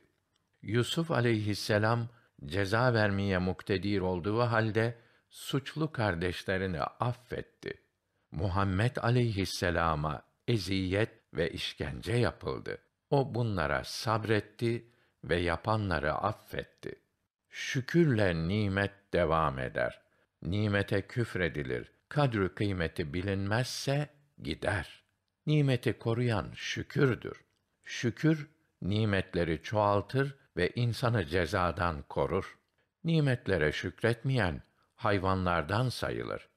S1: Yusuf aleyhisselam ceza vermeye muktedir olduğu halde suçlu kardeşlerini affetti. Muhammed aleyhisselama eziyet ve işkence yapıldı. O bunlara sabretti ve yapanları affetti. Şükürle nimet devam eder. Nimete küfredilir. Kadri kıymeti bilinmezse gider. Nimeti koruyan şükürdür. Şükür nimetleri çoğaltır ve insanı cezadan korur. Nimetlere şükretmeyen hayvanlardan sayılır.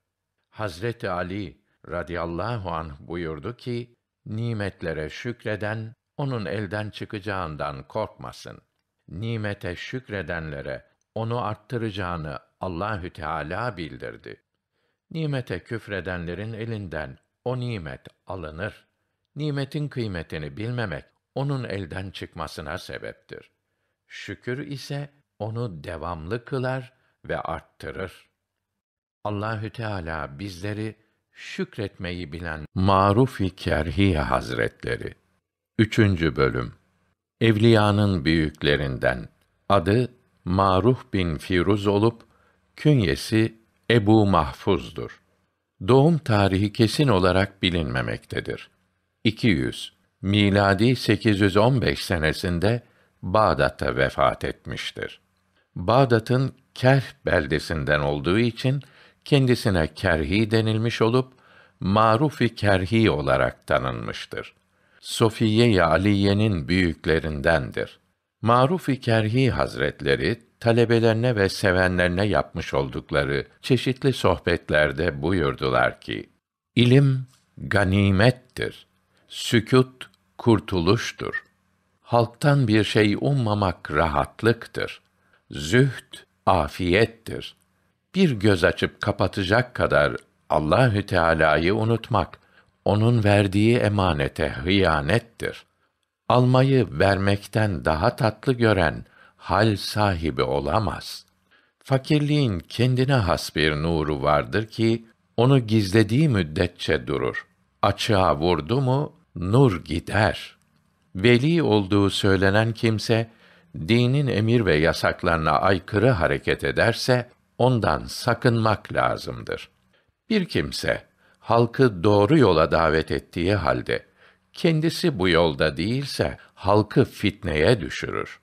S1: Hazreti Ali radıyallahu anh buyurdu ki, nimetlere şükreden onun elden çıkacağından korkmasın. Nimete şükredenlere onu arttıracağını Allahü Teala bildirdi. Nimete küfredenlerin elinden o nimet alınır. Nimetin kıymetini bilmemek onun elden çıkmasına sebeptir. Şükür ise onu devamlı kılar ve arttırır. Allahü Teala bizleri şükretmeyi bilen marufi i Kerhiye Hazretleri. Üçüncü bölüm. Evliyanın büyüklerinden. Adı Maruf bin Firuz olup künyesi Ebu Mahfuz'dur doğum tarihi kesin olarak bilinmemektedir. 200 miladi 815 senesinde Bağdat'ta vefat etmiştir. Bağdat'ın Kerh beldesinden olduğu için kendisine Kerhi denilmiş olup Marufi Kerhi olarak tanınmıştır. Sofiye-i Aliye'nin büyüklerindendir. Marufi Kerhi Hazretleri talebelerine ve sevenlerine yapmış oldukları çeşitli sohbetlerde buyurdular ki: İlim ganimettir. sükut kurtuluştur. Halktan bir şey ummamak rahatlıktır. züht afiyettir. Bir göz açıp kapatacak kadar Allahü Teala'yı unutmak onun verdiği emanete hıyanettir. Almayı vermekten daha tatlı gören hal sahibi olamaz. Fakirliğin kendine has bir nuru vardır ki onu gizlediği müddetçe durur. Açığa vurdu mu nur gider. Veli olduğu söylenen kimse dinin emir ve yasaklarına aykırı hareket ederse ondan sakınmak lazımdır. Bir kimse halkı doğru yola davet ettiği halde kendisi bu yolda değilse halkı fitneye düşürür.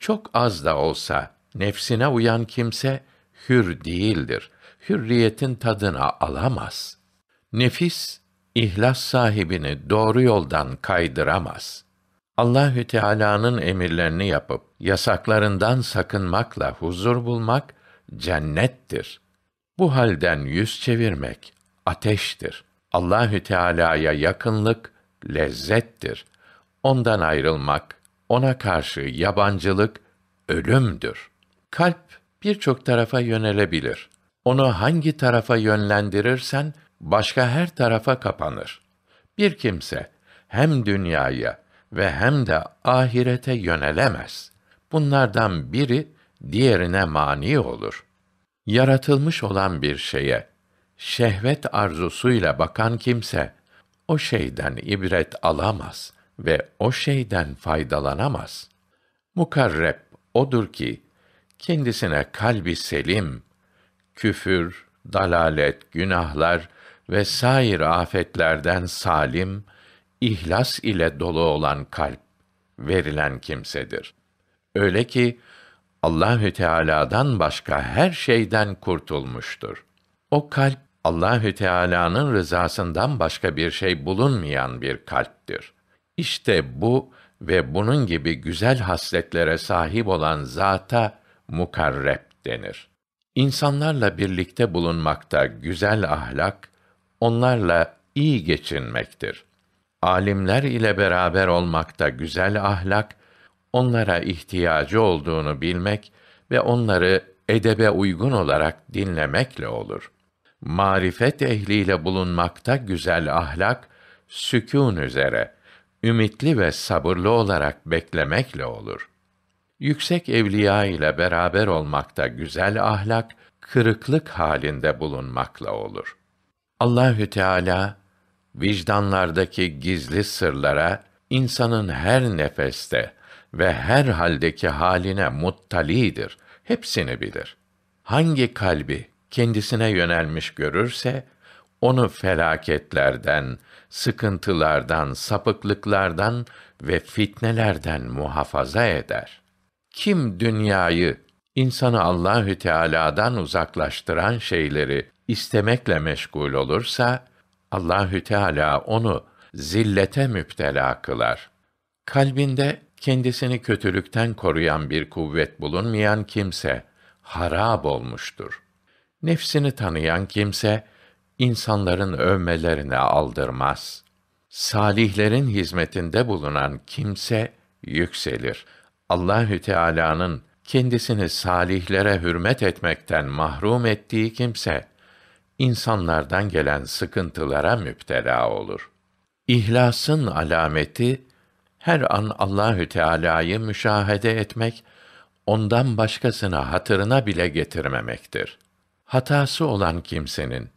S1: Çok az da olsa nefsine uyan kimse hür değildir. Hürriyetin tadına alamaz. Nefis ihlas sahibini doğru yoldan kaydıramaz. Allahü Teala'nın emirlerini yapıp yasaklarından sakınmakla huzur bulmak cennettir. Bu halden yüz çevirmek ateştir. Allahü Teala'ya yakınlık lezzettir. Ondan ayrılmak ona karşı yabancılık ölümdür. Kalp birçok tarafa yönelebilir. Onu hangi tarafa yönlendirirsen başka her tarafa kapanır. Bir kimse hem dünyaya ve hem de ahirete yönelemez. Bunlardan biri diğerine mani olur. Yaratılmış olan bir şeye şehvet arzusuyla bakan kimse o şeyden ibret alamaz.'' ve o şeyden faydalanamaz. Mukarreb odur ki kendisine kalbi selim, küfür, dalalet, günahlar ve sair afetlerden salim, ihlas ile dolu olan kalp verilen kimsedir. Öyle ki Allahü Teala'dan başka her şeyden kurtulmuştur. O kalp Allahü Teala'nın rızasından başka bir şey bulunmayan bir kalptir. İşte bu ve bunun gibi güzel hasletlere sahip olan zata mukarreb denir. İnsanlarla birlikte bulunmakta güzel ahlak, onlarla iyi geçinmektir. Alimler ile beraber olmakta güzel ahlak, onlara ihtiyacı olduğunu bilmek ve onları edebe uygun olarak dinlemekle olur. Marifet ehliyle bulunmakta güzel ahlak, sükûn üzere, ümitli ve sabırlı olarak beklemekle olur. Yüksek evliya ile beraber olmakta güzel ahlak, kırıklık halinde bulunmakla olur. Allahü Teala vicdanlardaki gizli sırlara insanın her nefeste ve her haldeki haline muttalidir. Hepsini bilir. Hangi kalbi kendisine yönelmiş görürse onu felaketlerden, sıkıntılardan, sapıklıklardan ve fitnelerden muhafaza eder. Kim dünyayı, insanı Allahü Teala'dan uzaklaştıran şeyleri istemekle meşgul olursa Allahü Teala onu zillete müptela kılar. Kalbinde kendisini kötülükten koruyan bir kuvvet bulunmayan kimse harab olmuştur. Nefsini tanıyan kimse insanların övmelerine aldırmaz. Salihlerin hizmetinde bulunan kimse yükselir. Allahü Teala'nın kendisini salihlere hürmet etmekten mahrum ettiği kimse insanlardan gelen sıkıntılara müptela olur. İhlasın alameti her an Allahü Teala'yı müşahede etmek, ondan başkasına hatırına bile getirmemektir. Hatası olan kimsenin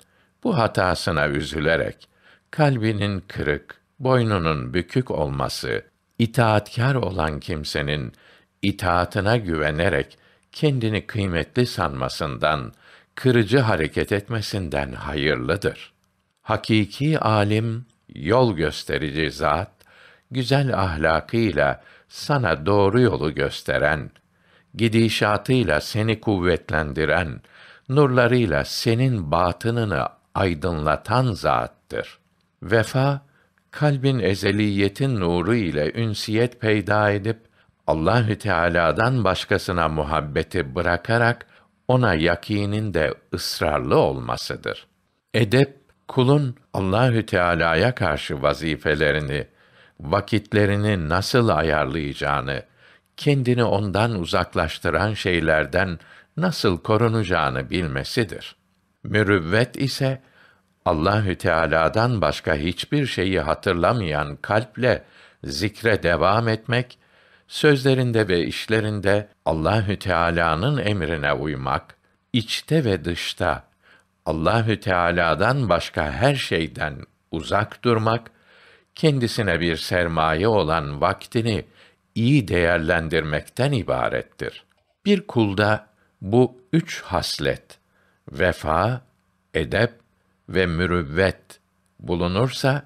S1: bu hatasına üzülerek kalbinin kırık, boynunun bükük olması, itaatkar olan kimsenin itaatına güvenerek kendini kıymetli sanmasından, kırıcı hareket etmesinden hayırlıdır. Hakiki alim, yol gösterici zat, güzel ahlakıyla sana doğru yolu gösteren, gidişatıyla seni kuvvetlendiren, nurlarıyla senin batınını aydınlatan zattır. Vefa kalbin ezeliyetin nuru ile ünsiyet peyda edip Allahü Teala'dan başkasına muhabbeti bırakarak ona yakinin de ısrarlı olmasıdır. Edep kulun Allahü Teala'ya karşı vazifelerini, vakitlerini nasıl ayarlayacağını, kendini ondan uzaklaştıran şeylerden nasıl korunacağını bilmesidir. Mürüvvet ise Allahü Teala'dan başka hiçbir şeyi hatırlamayan kalple zikre devam etmek, sözlerinde ve işlerinde Allahü Teala'nın emrine uymak, içte ve dışta Allahü Teala'dan başka her şeyden uzak durmak, kendisine bir sermaye olan vaktini iyi değerlendirmekten ibarettir. Bir kulda bu üç haslet, vefa, edep ve mürüvvet bulunursa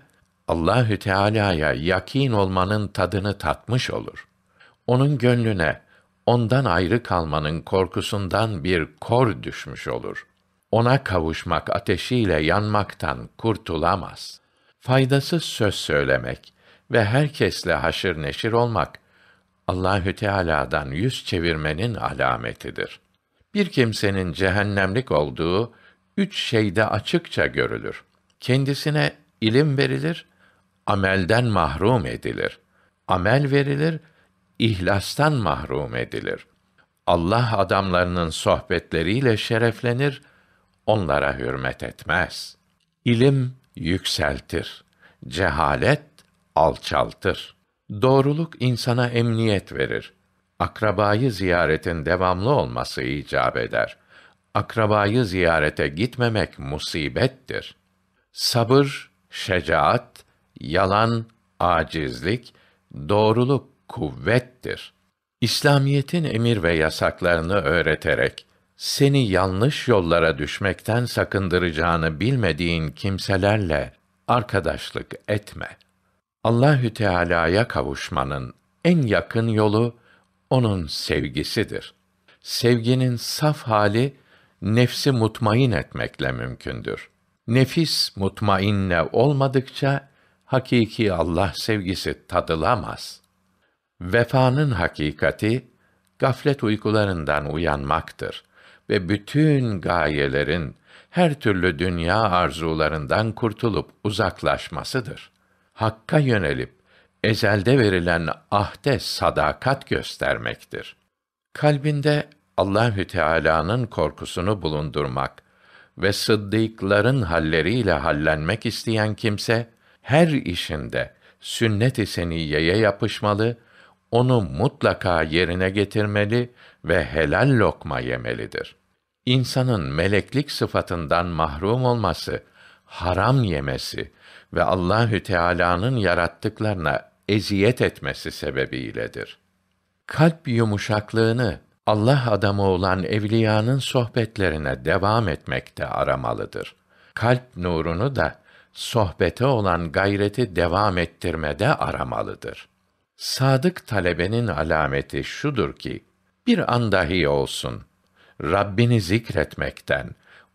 S1: Allahü Teala'ya yakin olmanın tadını tatmış olur. Onun gönlüne ondan ayrı kalmanın korkusundan bir kor düşmüş olur. Ona kavuşmak ateşiyle yanmaktan kurtulamaz. Faydasız söz söylemek ve herkesle haşır neşir olmak Allahü Teala'dan yüz çevirmenin alametidir. Bir kimsenin cehennemlik olduğu üç şeyde açıkça görülür. Kendisine ilim verilir, amelden mahrum edilir. Amel verilir, ihlastan mahrum edilir. Allah adamlarının sohbetleriyle şereflenir, onlara hürmet etmez. İlim yükseltir, cehalet alçaltır. Doğruluk insana emniyet verir akrabayı ziyaretin devamlı olması icap eder. Akrabayı ziyarete gitmemek musibettir. Sabır, şecaat, yalan, acizlik, doğruluk kuvvettir. İslamiyetin emir ve yasaklarını öğreterek seni yanlış yollara düşmekten sakındıracağını bilmediğin kimselerle arkadaşlık etme. Allahü Teala'ya kavuşmanın en yakın yolu onun sevgisidir. Sevginin saf hali nefsi mutmain etmekle mümkündür. Nefis mutmainne olmadıkça hakiki Allah sevgisi tadılamaz. Vefanın hakikati gaflet uykularından uyanmaktır ve bütün gayelerin her türlü dünya arzularından kurtulup uzaklaşmasıdır. Hakka yönelip ezelde verilen ahde sadakat göstermektir. Kalbinde Allahü Teala'nın korkusunu bulundurmak ve sıddıkların halleriyle hallenmek isteyen kimse her işinde sünnet-i seniyeye yapışmalı, onu mutlaka yerine getirmeli ve helal lokma yemelidir. İnsanın meleklik sıfatından mahrum olması, haram yemesi ve Allahü Teala'nın yarattıklarına eziyet etmesi sebebiyledir. Kalp yumuşaklığını Allah adamı olan evliyanın sohbetlerine devam etmekte aramalıdır. Kalp nurunu da sohbete olan gayreti devam ettirmede aramalıdır. Sadık talebenin alameti şudur ki bir an dahi olsun Rabbini zikretmekten,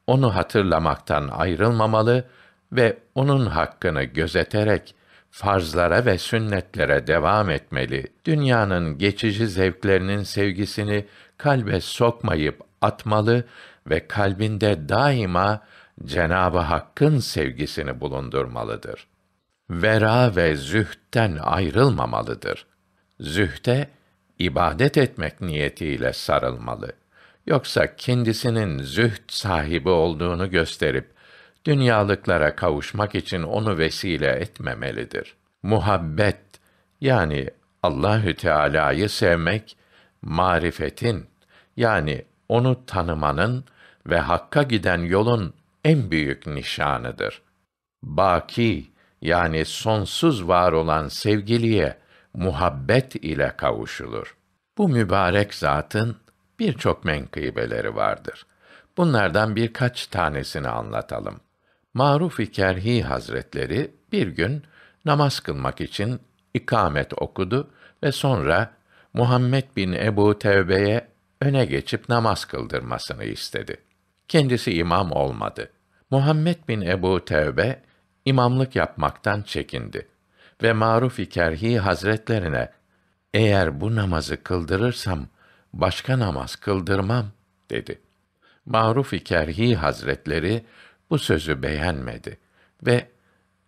S1: onu hatırlamaktan ayrılmamalı ve onun hakkını gözeterek farzlara ve sünnetlere devam etmeli. Dünyanın geçici zevklerinin sevgisini kalbe sokmayıp atmalı ve kalbinde daima Cenabı Hakk'ın sevgisini bulundurmalıdır. Vera ve zühtten ayrılmamalıdır. Zühte ibadet etmek niyetiyle sarılmalı. Yoksa kendisinin züht sahibi olduğunu gösterip dünyalıklara kavuşmak için onu vesile etmemelidir. Muhabbet yani Allahü Teala'yı sevmek marifetin yani onu tanımanın ve hakka giden yolun en büyük nişanıdır. Baki yani sonsuz var olan sevgiliye muhabbet ile kavuşulur. Bu mübarek zatın birçok menkıbeleri vardır. Bunlardan birkaç tanesini anlatalım. Maruf-i Kerhi Hazretleri bir gün namaz kılmak için ikamet okudu ve sonra Muhammed bin Ebu Tevbe'ye öne geçip namaz kıldırmasını istedi. Kendisi imam olmadı. Muhammed bin Ebu Tevbe imamlık yapmaktan çekindi ve Maruf-i Kerhi Hazretlerine eğer bu namazı kıldırırsam başka namaz kıldırmam dedi. Maruf-i Kerhi Hazretleri bu sözü beğenmedi ve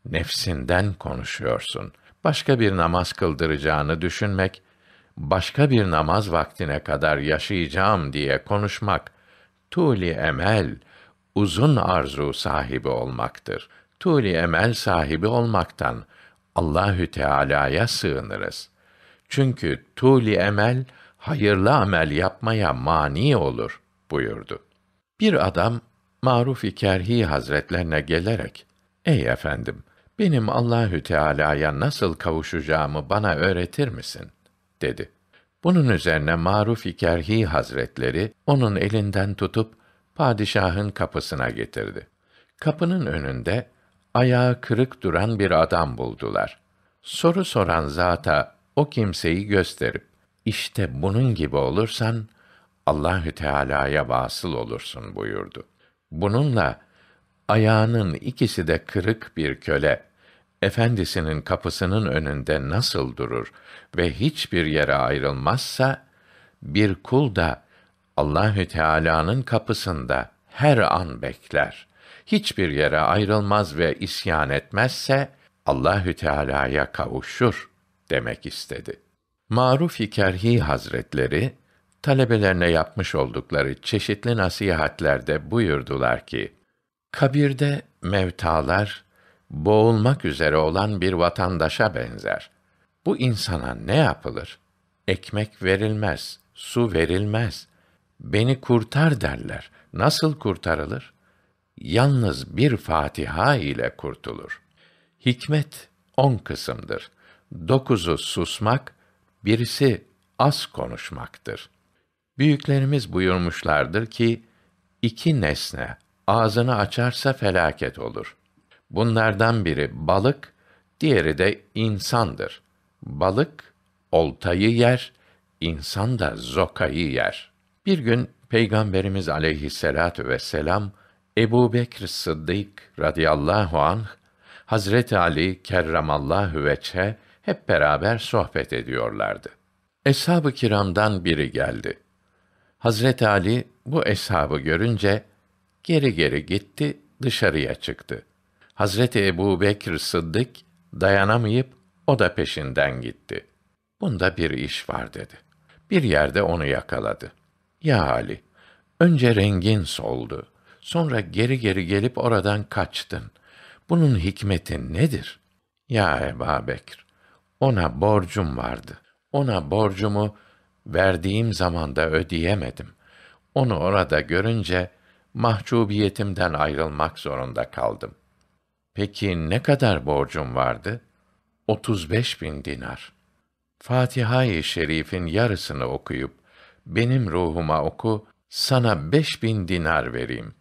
S1: nefsinden konuşuyorsun. Başka bir namaz kıldıracağını düşünmek, başka bir namaz vaktine kadar yaşayacağım diye konuşmak, tuli emel, uzun arzu sahibi olmaktır. Tuli emel sahibi olmaktan Allahü Teala'ya sığınırız. Çünkü tuli emel hayırlı amel yapmaya mani olur buyurdu. Bir adam Maruf-i Kerhi Hazretlerine gelerek "Ey efendim, benim Allahü Teala'ya nasıl kavuşacağımı bana öğretir misin?" dedi. Bunun üzerine Maruf-i Kerhi Hazretleri onun elinden tutup padişahın kapısına getirdi. Kapının önünde ayağı kırık duran bir adam buldular. Soru soran zata o kimseyi gösterip işte bunun gibi olursan Allahü Teala'ya vasıl olursun buyurdu. Bununla ayağının ikisi de kırık bir köle efendisinin kapısının önünde nasıl durur ve hiçbir yere ayrılmazsa bir kul da Allahü Teala'nın kapısında her an bekler. Hiçbir yere ayrılmaz ve isyan etmezse Allahü Teala'ya kavuşur demek istedi. Maruf-i Kerhi Hazretleri talebelerine yapmış oldukları çeşitli nasihatlerde buyurdular ki, kabirde mevtalar, boğulmak üzere olan bir vatandaşa benzer. Bu insana ne yapılır? Ekmek verilmez, su verilmez. Beni kurtar derler. Nasıl kurtarılır? Yalnız bir Fatiha ile kurtulur. Hikmet on kısımdır. Dokuzu susmak, birisi az konuşmaktır.'' Büyüklerimiz buyurmuşlardır ki, iki nesne ağzını açarsa felaket olur. Bunlardan biri balık, diğeri de insandır. Balık, oltayı yer, insan da zokayı yer. Bir gün Peygamberimiz aleyhisselâtu vesselam, Ebu Bekr Sıddık radıyallahu anh, Hazreti Ali kerramallahu veçhe hep beraber sohbet ediyorlardı. Eshab-ı kiramdan biri geldi. Hazreti Ali bu eshabı görünce geri geri gitti, dışarıya çıktı. Hazreti Ebu Bekir Sıddık dayanamayıp o da peşinden gitti. Bunda bir iş var dedi. Bir yerde onu yakaladı. Ya Ali, önce rengin soldu. Sonra geri geri gelip oradan kaçtın. Bunun hikmeti nedir? Ya Ebu Bekir, ona borcum vardı. Ona borcumu verdiğim zamanda ödeyemedim. Onu orada görünce mahcubiyetimden ayrılmak zorunda kaldım. Peki ne kadar borcum vardı? 35 bin dinar. Fatiha-i Şerif'in yarısını okuyup, benim ruhuma oku, sana 5 bin dinar vereyim.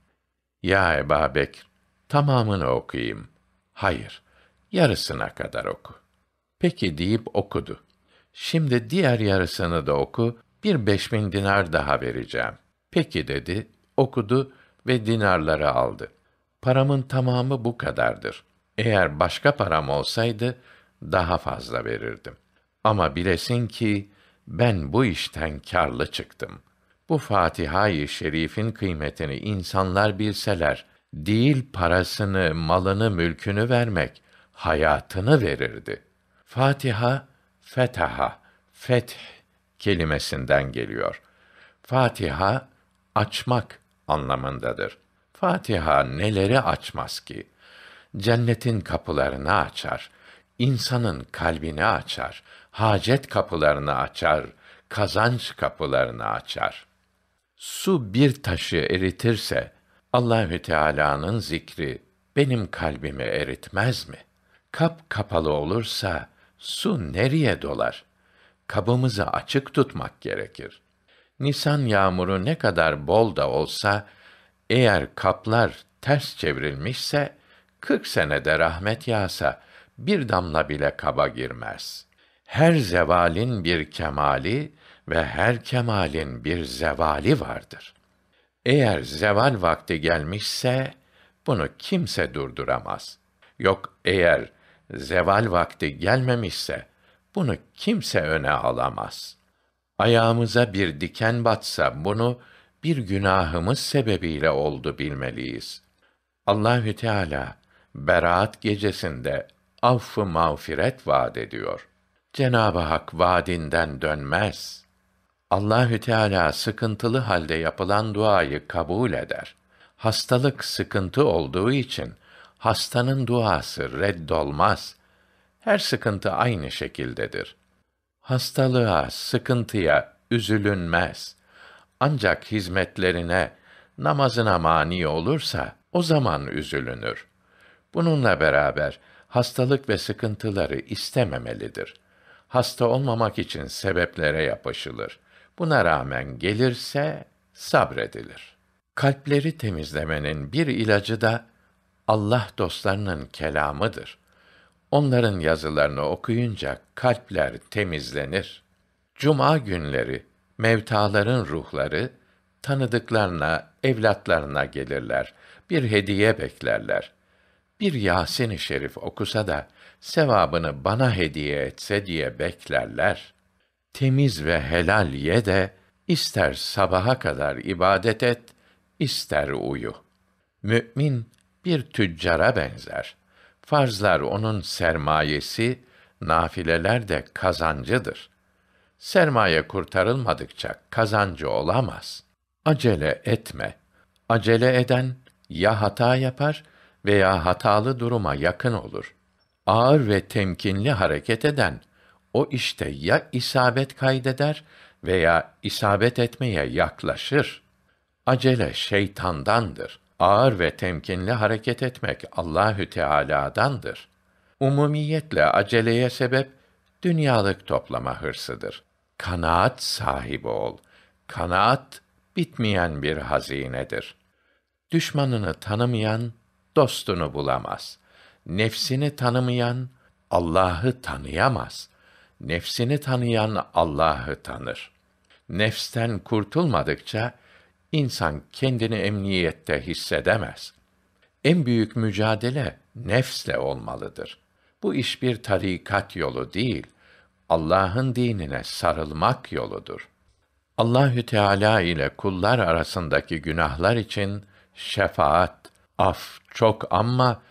S1: Ya Eba Bekir, tamamını okuyayım. Hayır, yarısına kadar oku. Peki deyip okudu. Şimdi diğer yarısını da oku, bir beş bin dinar daha vereceğim. Peki dedi, okudu ve dinarları aldı. Paramın tamamı bu kadardır. Eğer başka param olsaydı, daha fazla verirdim. Ama bilesin ki, ben bu işten karlı çıktım. Bu Fatiha-i Şerif'in kıymetini insanlar bilseler, değil parasını, malını, mülkünü vermek, hayatını verirdi. Fatiha, fetaha, feth kelimesinden geliyor. Fatiha açmak anlamındadır. Fatiha neleri açmaz ki? Cennetin kapılarını açar, insanın kalbini açar, hacet kapılarını açar, kazanç kapılarını açar. Su bir taşı eritirse Allahü Teala'nın zikri benim kalbimi eritmez mi? Kap kapalı olursa Su nereye dolar? Kabımızı açık tutmak gerekir. Nisan yağmuru ne kadar bol da olsa, eğer kaplar ters çevrilmişse, kırk senede rahmet yağsa, bir damla bile kaba girmez. Her zevalin bir kemali ve her kemalin bir zevali vardır. Eğer zeval vakti gelmişse, bunu kimse durduramaz. Yok eğer zeval vakti gelmemişse bunu kimse öne alamaz. Ayağımıza bir diken batsa bunu bir günahımız sebebiyle oldu bilmeliyiz. Allahü Teala Beraat gecesinde affı mağfiret vaad ediyor. Cenab-ı Hak vaadinden dönmez. Allahü Teala sıkıntılı halde yapılan duayı kabul eder. Hastalık sıkıntı olduğu için Hastanın duası reddolmaz. Her sıkıntı aynı şekildedir. Hastalığa, sıkıntıya üzülünmez. Ancak hizmetlerine, namazına mani olursa o zaman üzülünür. Bununla beraber hastalık ve sıkıntıları istememelidir. Hasta olmamak için sebeplere yapışılır. Buna rağmen gelirse sabredilir. Kalpleri temizlemenin bir ilacı da Allah dostlarının kelamıdır. Onların yazılarını okuyunca kalpler temizlenir. Cuma günleri mevtaların ruhları tanıdıklarına, evlatlarına gelirler. Bir hediye beklerler. Bir Yasin-i Şerif okusa da sevabını bana hediye etse diye beklerler. Temiz ve helal ye de ister sabaha kadar ibadet et, ister uyu. Mü'min bir tüccara benzer. Farzlar onun sermayesi, nafileler de kazancıdır. Sermaye kurtarılmadıkça kazancı olamaz. Acele etme. Acele eden ya hata yapar veya hatalı duruma yakın olur. Ağır ve temkinli hareket eden o işte ya isabet kaydeder veya isabet etmeye yaklaşır. Acele şeytandandır ağır ve temkinli hareket etmek Allahü Teala'dandır. Umumiyetle aceleye sebep dünyalık toplama hırsıdır. Kanaat sahibi ol. Kanaat bitmeyen bir hazinedir. Düşmanını tanımayan dostunu bulamaz. Nefsini tanımayan Allah'ı tanıyamaz. Nefsini tanıyan Allah'ı tanır. Nefsten kurtulmadıkça insan kendini emniyette hissedemez. En büyük mücadele nefsle olmalıdır. Bu iş bir tarikat yolu değil, Allah'ın dinine sarılmak yoludur. Allahü Teala ile kullar arasındaki günahlar için şefaat, af çok ama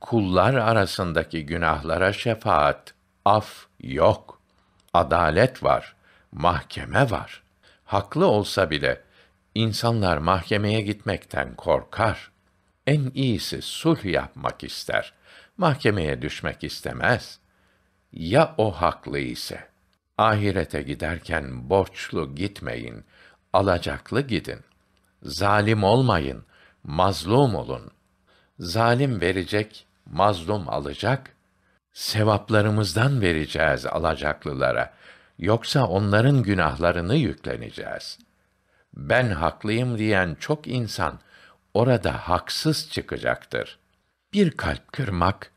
S1: kullar arasındaki günahlara şefaat, af yok. Adalet var, mahkeme var. Haklı olsa bile insanlar mahkemeye gitmekten korkar. En iyisi sulh yapmak ister. Mahkemeye düşmek istemez. Ya o haklı ise? Ahirete giderken borçlu gitmeyin, alacaklı gidin. Zalim olmayın, mazlum olun. Zalim verecek, mazlum alacak. Sevaplarımızdan vereceğiz alacaklılara.'' yoksa onların günahlarını yükleneceğiz ben haklıyım diyen çok insan orada haksız çıkacaktır. Bir kalp kırmak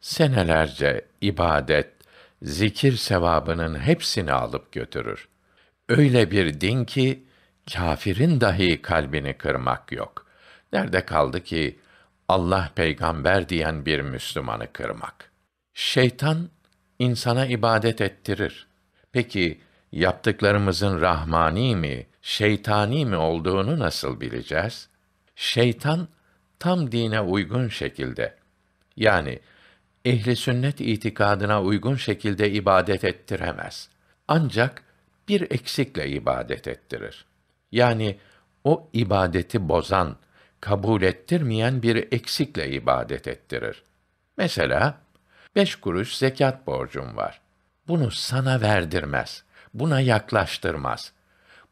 S1: senelerce ibadet, zikir sevabının hepsini alıp götürür. Öyle bir din ki kafirin dahi kalbini kırmak yok. Nerede kaldı ki Allah peygamber diyen bir Müslümanı kırmak? Şeytan insana ibadet ettirir. Peki yaptıklarımızın rahmani mi, şeytani mi olduğunu nasıl bileceğiz? Şeytan tam dine uygun şekilde yani ehli sünnet itikadına uygun şekilde ibadet ettiremez. Ancak bir eksikle ibadet ettirir. Yani o ibadeti bozan, kabul ettirmeyen bir eksikle ibadet ettirir. Mesela, beş kuruş zekat borcum var. Bunu sana verdirmez, buna yaklaştırmaz.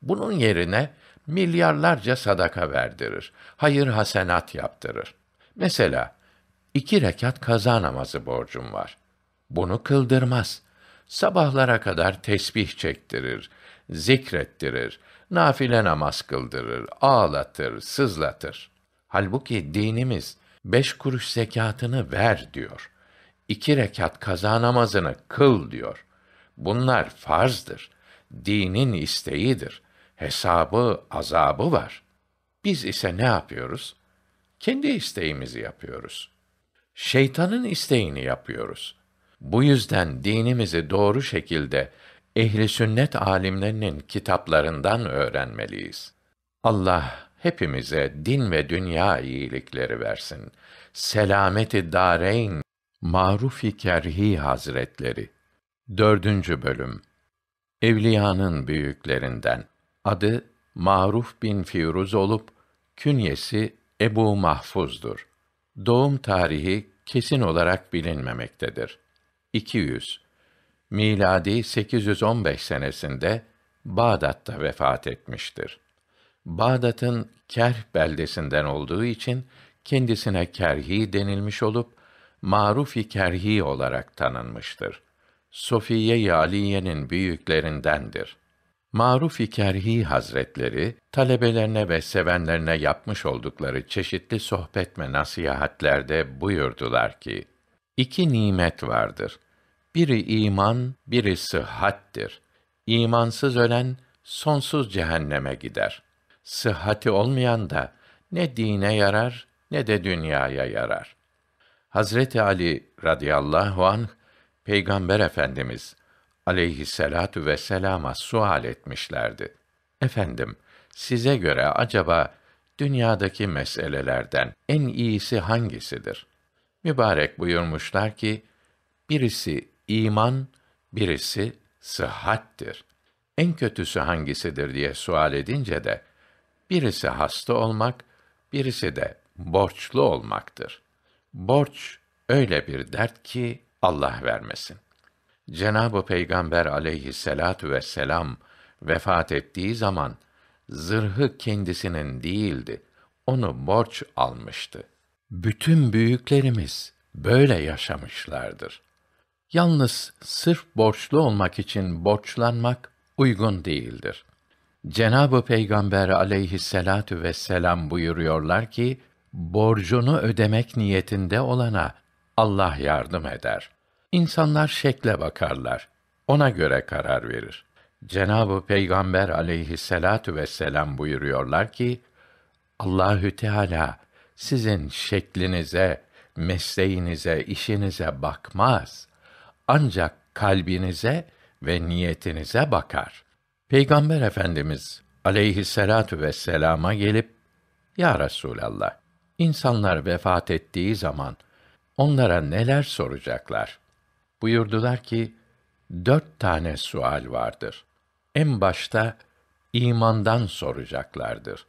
S1: Bunun yerine milyarlarca sadaka verdirir. Hayır hasenat yaptırır. Mesela iki rekat kaza namazı borcum var. Bunu kıldırmaz. Sabahlara kadar tesbih çektirir, zikrettirir, nafile namaz kıldırır, ağlatır, sızlatır. Halbuki dinimiz beş kuruş zekatını ver diyor. İki rekat kaza namazını kıl diyor. Bunlar farzdır. Dinin isteğidir hesabı, azabı var. Biz ise ne yapıyoruz? Kendi isteğimizi yapıyoruz. Şeytanın isteğini yapıyoruz. Bu yüzden dinimizi doğru şekilde ehli sünnet alimlerinin kitaplarından öğrenmeliyiz. Allah hepimize din ve dünya iyilikleri versin. Selameti dareyn maruf Kerhi Hazretleri Dördüncü bölüm Evliyanın büyüklerinden Adı Maruf bin Firuz olup künyesi Ebu Mahfuz'dur. Doğum tarihi kesin olarak bilinmemektedir. 200 miladi 815 senesinde Bağdat'ta vefat etmiştir. Bağdat'ın Kerh beldesinden olduğu için kendisine Kerhi denilmiş olup Maruf-i Kerhi olarak tanınmıştır. Sofiye-i Aliye'nin büyüklerindendir. Maruf Kerhi Hazretleri talebelerine ve sevenlerine yapmış oldukları çeşitli sohbet ve nasihatlerde buyurdular ki: İki nimet vardır. Biri iman, biri sıhhattir. İmansız ölen sonsuz cehenneme gider. Sıhhati olmayan da ne dine yarar ne de dünyaya yarar. Hazreti Ali radıyallahu anh Peygamber Efendimiz aleyhisselatu vesselama sual etmişlerdi. Efendim, size göre acaba dünyadaki meselelerden en iyisi hangisidir? Mübarek buyurmuşlar ki, birisi iman, birisi sıhhattir. En kötüsü hangisidir diye sual edince de, birisi hasta olmak, birisi de borçlu olmaktır. Borç öyle bir dert ki Allah vermesin. Cenabı Peygamber aleyhisselatu vesselam vefat ettiği zaman zırhı kendisinin değildi. Onu borç almıştı. Bütün büyüklerimiz böyle yaşamışlardır. Yalnız sırf borçlu olmak için borçlanmak uygun değildir. Cenabı Peygamber aleyhisselatu vesselam buyuruyorlar ki borcunu ödemek niyetinde olana Allah yardım eder. İnsanlar şekle bakarlar. Ona göre karar verir. Cenabı Peygamber aleyhisselatu vesselam buyuruyorlar ki Allahü Teala sizin şeklinize, mesleğinize, işinize bakmaz. Ancak kalbinize ve niyetinize bakar. Peygamber Efendimiz aleyhisselatu vesselama gelip Ya Resulallah insanlar vefat ettiği zaman onlara neler soracaklar?'' Buyurdular ki, dört tane sual vardır. En başta imandan soracaklardır.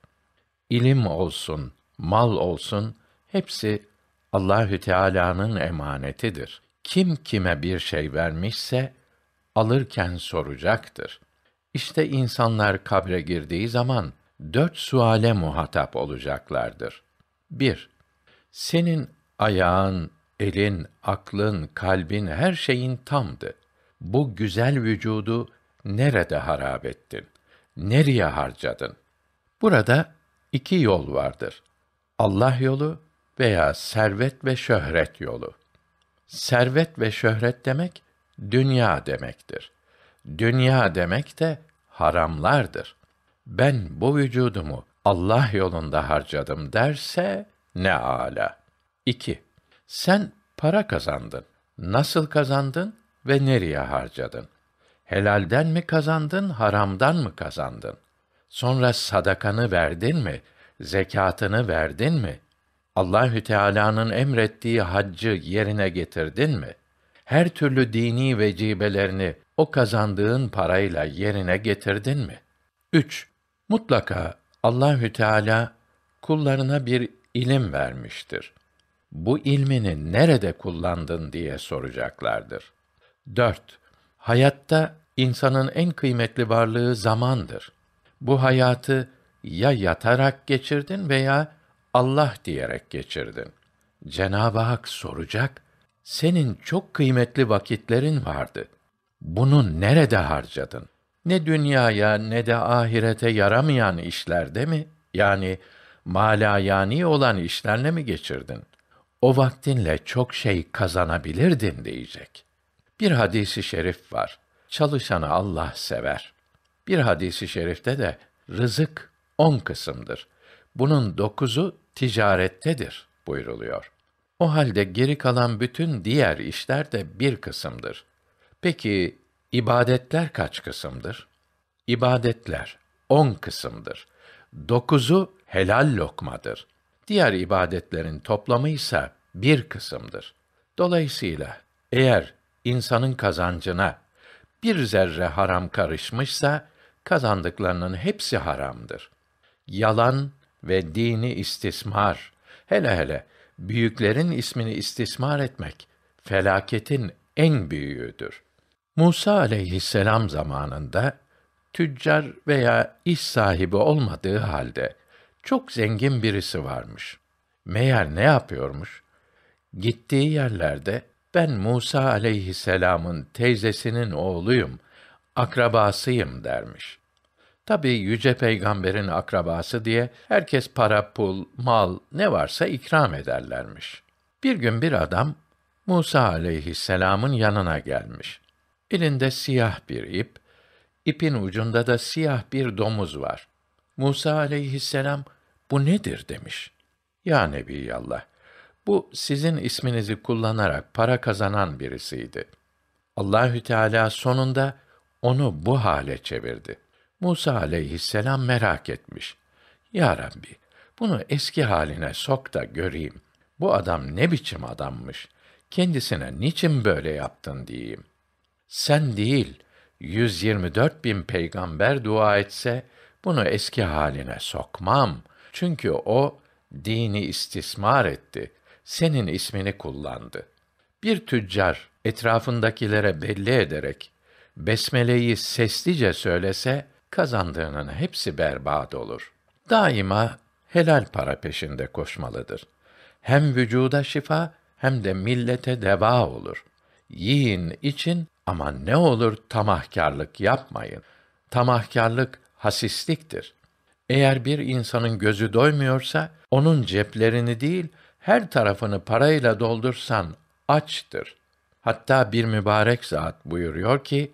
S1: İlim olsun, mal olsun hepsi Allahü Teala'nın emanetidir. Kim kime bir şey vermişse alırken soracaktır. İşte insanlar kabre girdiği zaman dört suale muhatap olacaklardır. 1. Senin ayağın, Elin, aklın, kalbin, her şeyin tamdı. Bu güzel vücudu nerede harap ettin? Nereye harcadın? Burada iki yol vardır. Allah yolu veya servet ve şöhret yolu. Servet ve şöhret demek dünya demektir. Dünya demek de haramlardır. Ben bu vücudumu Allah yolunda harcadım derse ne ala. 2. Sen para kazandın. Nasıl kazandın ve nereye harcadın? Helalden mi kazandın, haramdan mı kazandın? Sonra sadakanı verdin mi? Zekatını verdin mi? Allahü Teala'nın emrettiği haccı yerine getirdin mi? Her türlü dini vecibelerini o kazandığın parayla yerine getirdin mi? 3. Mutlaka Allahü Teala kullarına bir ilim vermiştir bu ilmini nerede kullandın diye soracaklardır. 4. Hayatta insanın en kıymetli varlığı zamandır. Bu hayatı ya yatarak geçirdin veya Allah diyerek geçirdin. Cenab-ı Hak soracak, senin çok kıymetli vakitlerin vardı. Bunu nerede harcadın? Ne dünyaya ne de ahirete yaramayan işlerde mi? Yani malayani olan işlerle mi geçirdin?'' o vaktinle çok şey kazanabilirdin diyecek. Bir hadisi şerif var. Çalışanı Allah sever. Bir hadisi şerifte de rızık on kısımdır. Bunun dokuzu ticarettedir buyruluyor. O halde geri kalan bütün diğer işler de bir kısımdır. Peki ibadetler kaç kısımdır? İbadetler on kısımdır. Dokuzu helal lokmadır. Diğer ibadetlerin toplamı ise bir kısımdır. Dolayısıyla eğer insanın kazancına bir zerre haram karışmışsa kazandıklarının hepsi haramdır. Yalan ve dini istismar, hele hele büyüklerin ismini istismar etmek felaketin en büyüğüdür. Musa aleyhisselam zamanında tüccar veya iş sahibi olmadığı halde çok zengin birisi varmış. Meğer ne yapıyormuş? Gittiği yerlerde ben Musa aleyhisselamın teyzesinin oğluyum, akrabasıyım dermiş. Tabi yüce peygamberin akrabası diye herkes para, pul, mal ne varsa ikram ederlermiş. Bir gün bir adam Musa aleyhisselamın yanına gelmiş. Elinde siyah bir ip, ipin ucunda da siyah bir domuz var. Musa aleyhisselam bu nedir demiş. Ya Nebiyallah, bu sizin isminizi kullanarak para kazanan birisiydi. Allahü Teala sonunda onu bu hale çevirdi. Musa aleyhisselam merak etmiş. Ya Rabbi, bunu eski haline sok da göreyim. Bu adam ne biçim adammış? Kendisine niçin böyle yaptın diyeyim. Sen değil, 124 bin peygamber dua etse, bunu eski haline sokmam.'' Çünkü o dini istismar etti. Senin ismini kullandı. Bir tüccar etrafındakilere belli ederek besmeleyi seslice söylese kazandığının hepsi berbat olur. Daima helal para peşinde koşmalıdır. Hem vücuda şifa hem de millete deva olur. Yiyin için ama ne olur tamahkarlık yapmayın. Tamahkarlık hasisliktir. Eğer bir insanın gözü doymuyorsa, onun ceplerini değil, her tarafını parayla doldursan açtır. Hatta bir mübarek zat buyuruyor ki,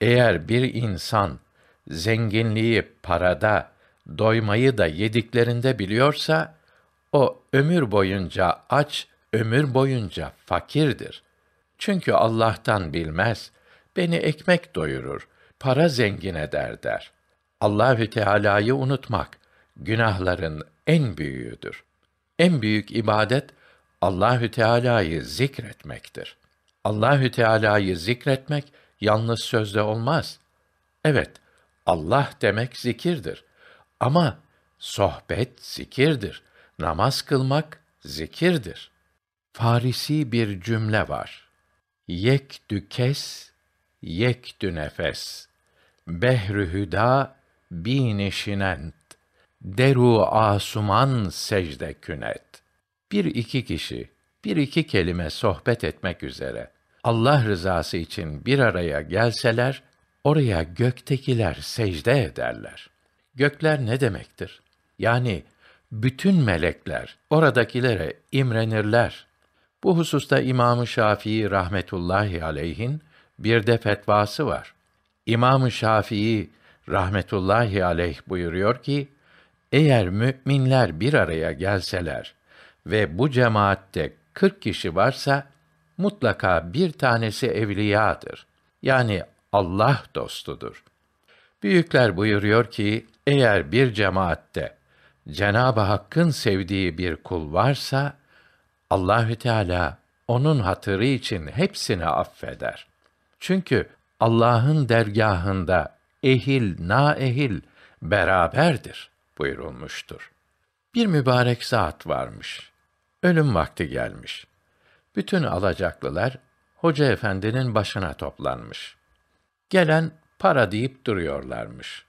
S1: eğer bir insan zenginliği parada, doymayı da yediklerinde biliyorsa, o ömür boyunca aç, ömür boyunca fakirdir. Çünkü Allah'tan bilmez, beni ekmek doyurur, para zengin eder der. Allahü Teala'yı unutmak günahların en büyüğüdür. En büyük ibadet Allahü Teala'yı zikretmektir. Allahü Teala'yı zikretmek yalnız sözde olmaz. Evet, Allah demek zikirdir. Ama sohbet zikirdir. Namaz kılmak zikirdir. Farisi bir cümle var. Yek dükes, yek dü nefes. Behrü binişinent, deru asuman secde künet. Bir iki kişi, bir iki kelime sohbet etmek üzere, Allah rızası için bir araya gelseler, oraya göktekiler secde ederler. Gökler ne demektir? Yani bütün melekler oradakilere imrenirler. Bu hususta İmam-ı Şafii rahmetullahi aleyhin bir de fetvası var. İmam-ı Şafii rahmetullahi aleyh buyuruyor ki, eğer müminler bir araya gelseler ve bu cemaatte 40 kişi varsa mutlaka bir tanesi evliyadır. Yani Allah dostudur. Büyükler buyuruyor ki eğer bir cemaatte Cenab-ı Hakk'ın sevdiği bir kul varsa Allahü Teala onun hatırı için hepsini affeder. Çünkü Allah'ın dergahında ehil, na ehil, beraberdir buyurulmuştur. Bir mübarek saat varmış. Ölüm vakti gelmiş. Bütün alacaklılar hoca efendinin başına toplanmış. Gelen para deyip duruyorlarmış.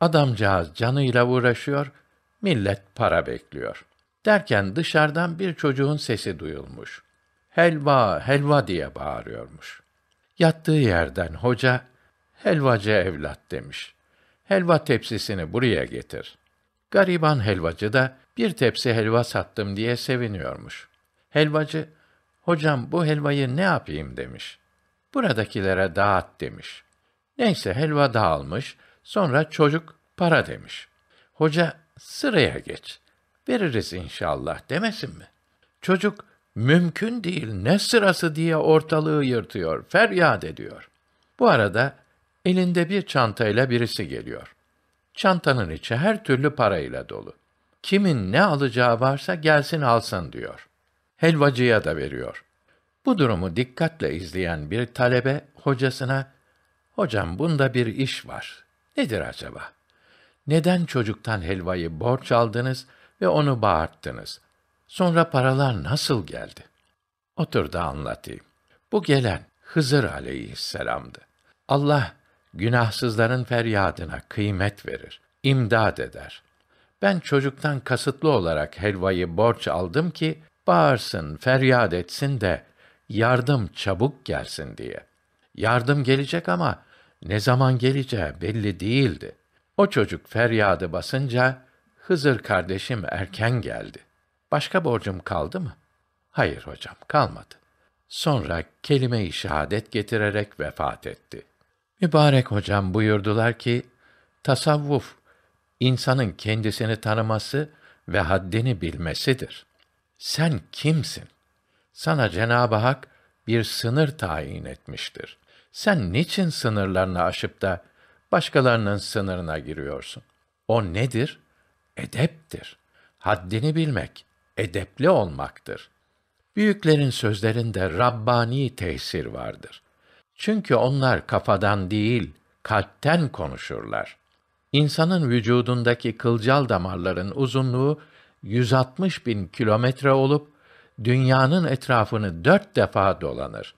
S1: Adamcağız canıyla uğraşıyor, millet para bekliyor. Derken dışarıdan bir çocuğun sesi duyulmuş. Helva, helva diye bağırıyormuş. Yattığı yerden hoca helvacı evlat demiş. Helva tepsisini buraya getir. Gariban helvacı da bir tepsi helva sattım diye seviniyormuş. Helvacı, hocam bu helvayı ne yapayım demiş. Buradakilere dağıt demiş. Neyse helva dağılmış, sonra çocuk para demiş. Hoca sıraya geç, veririz inşallah demesin mi? Çocuk mümkün değil ne sırası diye ortalığı yırtıyor, feryat ediyor. Bu arada Elinde bir çantayla birisi geliyor. Çantanın içi her türlü parayla dolu. Kimin ne alacağı varsa gelsin alsın diyor. Helvacıya da veriyor. Bu durumu dikkatle izleyen bir talebe hocasına "Hocam bunda bir iş var. Nedir acaba? Neden çocuktan helvayı borç aldınız ve onu bağırttınız? Sonra paralar nasıl geldi?" Otur da anlatayım. Bu gelen Hızır aleyhisselamdı. Allah günahsızların feryadına kıymet verir, imdad eder. Ben çocuktan kasıtlı olarak helvayı borç aldım ki, bağırsın, feryat etsin de, yardım çabuk gelsin diye. Yardım gelecek ama, ne zaman geleceği belli değildi. O çocuk feryadı basınca, Hızır kardeşim erken geldi. Başka borcum kaldı mı? Hayır hocam, kalmadı. Sonra kelime-i şehadet getirerek vefat etti. Mübarek hocam buyurdular ki, tasavvuf, insanın kendisini tanıması ve haddini bilmesidir. Sen kimsin? Sana Cenab-ı Hak bir sınır tayin etmiştir. Sen niçin sınırlarını aşıp da başkalarının sınırına giriyorsun? O nedir? Edeptir. Haddini bilmek, edepli olmaktır. Büyüklerin sözlerinde Rabbani tesir vardır.'' Çünkü onlar kafadan değil, kalpten konuşurlar. İnsanın vücudundaki kılcal damarların uzunluğu 160 bin kilometre olup, dünyanın etrafını dört defa dolanır.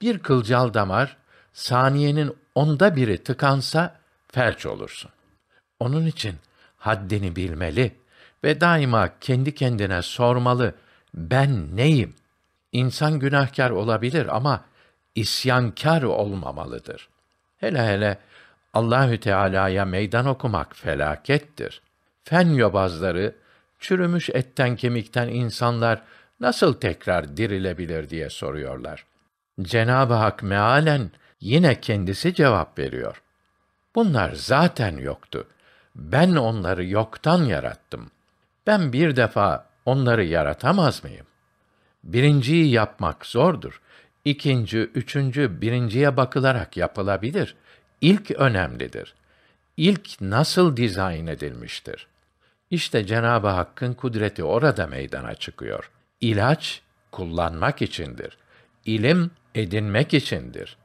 S1: Bir kılcal damar, saniyenin onda biri tıkansa, felç olursun. Onun için haddini bilmeli ve daima kendi kendine sormalı, ben neyim? İnsan günahkar olabilir ama isyankar olmamalıdır. Hele hele Allahü Teala'ya meydan okumak felakettir. Fen yobazları, çürümüş etten kemikten insanlar nasıl tekrar dirilebilir diye soruyorlar. Cenab-ı Hak mealen yine kendisi cevap veriyor. Bunlar zaten yoktu. Ben onları yoktan yarattım. Ben bir defa onları yaratamaz mıyım? Birinciyi yapmak zordur ikinci, üçüncü, birinciye bakılarak yapılabilir. İlk önemlidir. İlk nasıl dizayn edilmiştir? İşte Cenab-ı Hakk'ın kudreti orada meydana çıkıyor. İlaç kullanmak içindir. İlim edinmek içindir.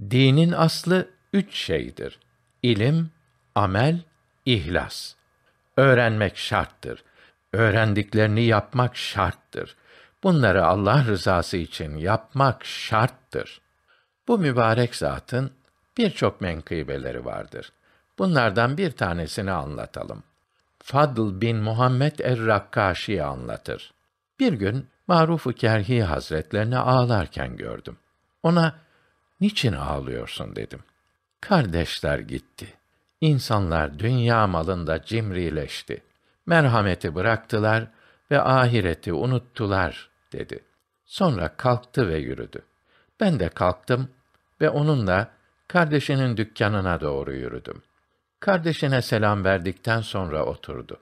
S1: Dinin aslı üç şeydir. İlim, amel, ihlas. Öğrenmek şarttır. Öğrendiklerini yapmak şarttır. Bunları Allah rızası için yapmak şarttır. Bu mübarek zatın birçok menkıbeleri vardır. Bunlardan bir tanesini anlatalım. Fadl bin Muhammed er-Rakkaşi anlatır. Bir gün Maruf-u Kerhi Hazretlerini ağlarken gördüm. Ona niçin ağlıyorsun dedim. Kardeşler gitti. İnsanlar dünya malında cimrileşti. Merhameti bıraktılar ve ahireti unuttular dedi. Sonra kalktı ve yürüdü. Ben de kalktım ve onunla kardeşinin dükkanına doğru yürüdüm. Kardeşine selam verdikten sonra oturdu.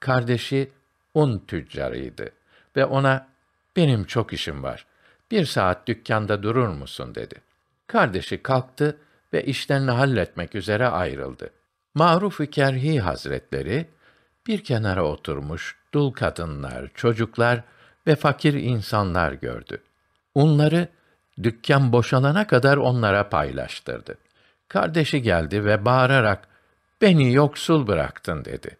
S1: Kardeşi un tüccarıydı ve ona benim çok işim var. Bir saat dükkanda durur musun dedi. Kardeşi kalktı ve işlerini halletmek üzere ayrıldı. Maruf-ı Kerhi Hazretleri bir kenara oturmuş dul kadınlar, çocuklar ve fakir insanlar gördü. Onları dükkan boşalana kadar onlara paylaştırdı. Kardeşi geldi ve bağırarak "Beni yoksul bıraktın." dedi.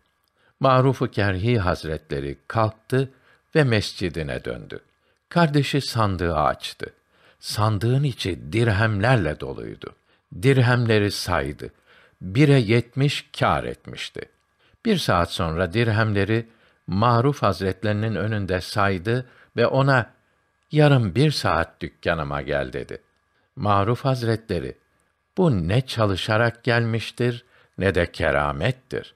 S1: Marufu Kerhi Hazretleri kalktı ve mescidine döndü. Kardeşi sandığı açtı. Sandığın içi dirhemlerle doluydu. Dirhemleri saydı. Bire yetmiş kâr etmişti. Bir saat sonra dirhemleri Maruf Hazretlerinin önünde saydı ve ona yarım bir saat dükkanıma gel dedi. Maruf Hazretleri, bu ne çalışarak gelmiştir ne de keramettir.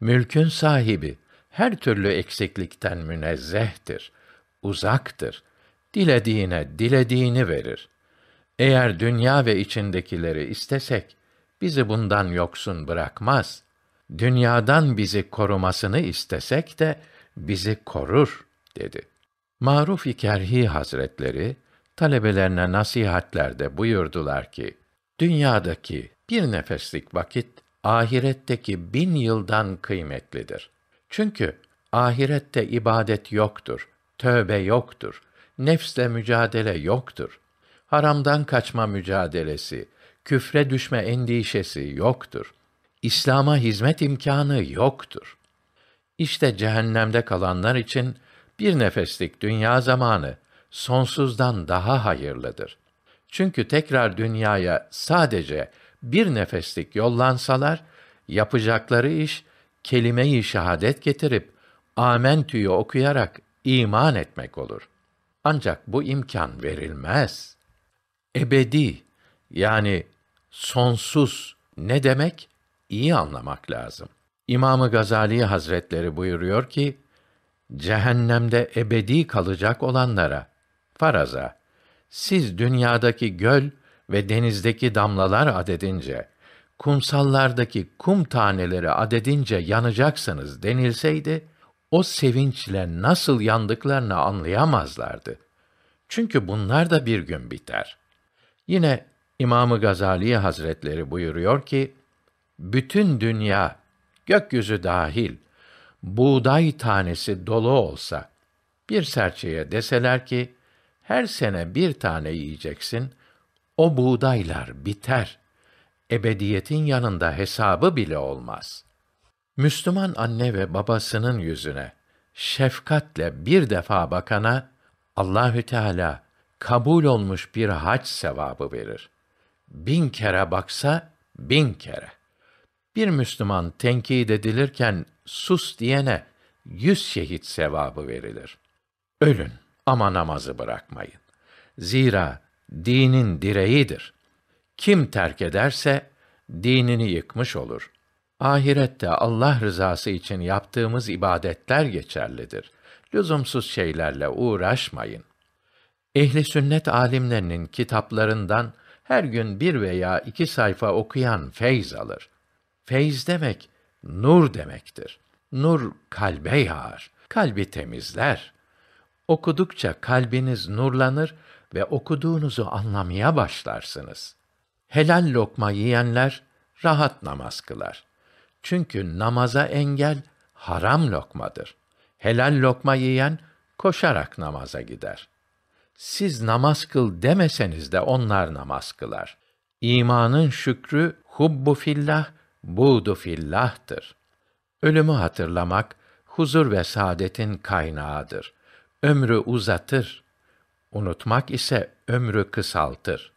S1: Mülkün sahibi her türlü eksiklikten münezzehtir, uzaktır. Dilediğine dilediğini verir. Eğer dünya ve içindekileri istesek bizi bundan yoksun bırakmaz.'' dünyadan bizi korumasını istesek de bizi korur dedi. Maruf kerhi Hazretleri talebelerine nasihatlerde buyurdular ki: Dünyadaki bir nefeslik vakit ahiretteki bin yıldan kıymetlidir. Çünkü ahirette ibadet yoktur, tövbe yoktur, nefsle mücadele yoktur. Haramdan kaçma mücadelesi, küfre düşme endişesi yoktur. İslam'a hizmet imkanı yoktur. İşte cehennemde kalanlar için bir nefeslik dünya zamanı sonsuzdan daha hayırlıdır. Çünkü tekrar dünyaya sadece bir nefeslik yollansalar, yapacakları iş kelime-i şehadet getirip amentüyü okuyarak iman etmek olur. Ancak bu imkan verilmez. Ebedi yani sonsuz ne demek? iyi anlamak lazım. İmamı Gazali Hazretleri buyuruyor ki, cehennemde ebedi kalacak olanlara, faraza, siz dünyadaki göl ve denizdeki damlalar adedince, kumsallardaki kum taneleri adedince yanacaksınız denilseydi, o sevinçle nasıl yandıklarını anlayamazlardı. Çünkü bunlar da bir gün biter. Yine İmamı Gazali Hazretleri buyuruyor ki, bütün dünya, gökyüzü dahil, buğday tanesi dolu olsa, bir serçeye deseler ki, her sene bir tane yiyeceksin, o buğdaylar biter. Ebediyetin yanında hesabı bile olmaz. Müslüman anne ve babasının yüzüne şefkatle bir defa bakana Allahü Teala kabul olmuş bir hac sevabı verir. Bin kere baksa bin kere. Bir Müslüman tenkit edilirken sus diyene yüz şehit sevabı verilir. Ölün ama namazı bırakmayın. Zira dinin direğidir. Kim terk ederse dinini yıkmış olur. Ahirette Allah rızası için yaptığımız ibadetler geçerlidir. Lüzumsuz şeylerle uğraşmayın. Ehli sünnet alimlerinin kitaplarından her gün bir veya iki sayfa okuyan feyz alır. Feyz demek nur demektir. Nur kalbe yağar, kalbi temizler. Okudukça kalbiniz nurlanır ve okuduğunuzu anlamaya başlarsınız. Helal lokma yiyenler rahat namaz kılar. Çünkü namaza engel haram lokmadır. Helal lokma yiyen koşarak namaza gider. Siz namaz kıl demeseniz de onlar namaz kılar. İmanın şükrü hubbu fillah buğdu fillah'tır. Ölümü hatırlamak huzur ve saadetin kaynağıdır. Ömrü uzatır. Unutmak ise ömrü kısaltır.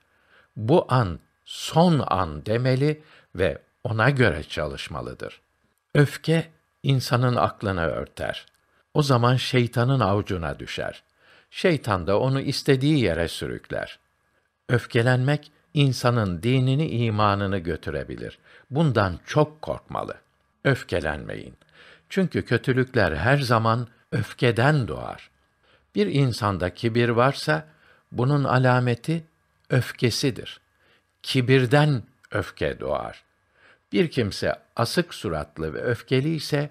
S1: Bu an son an demeli ve ona göre çalışmalıdır. Öfke insanın aklını örter. O zaman şeytanın avucuna düşer. Şeytan da onu istediği yere sürükler. Öfkelenmek insanın dinini, imanını götürebilir. Bundan çok korkmalı. Öfkelenmeyin. Çünkü kötülükler her zaman öfkeden doğar. Bir insanda kibir varsa bunun alameti öfkesidir. Kibirden öfke doğar. Bir kimse asık suratlı ve öfkeli ise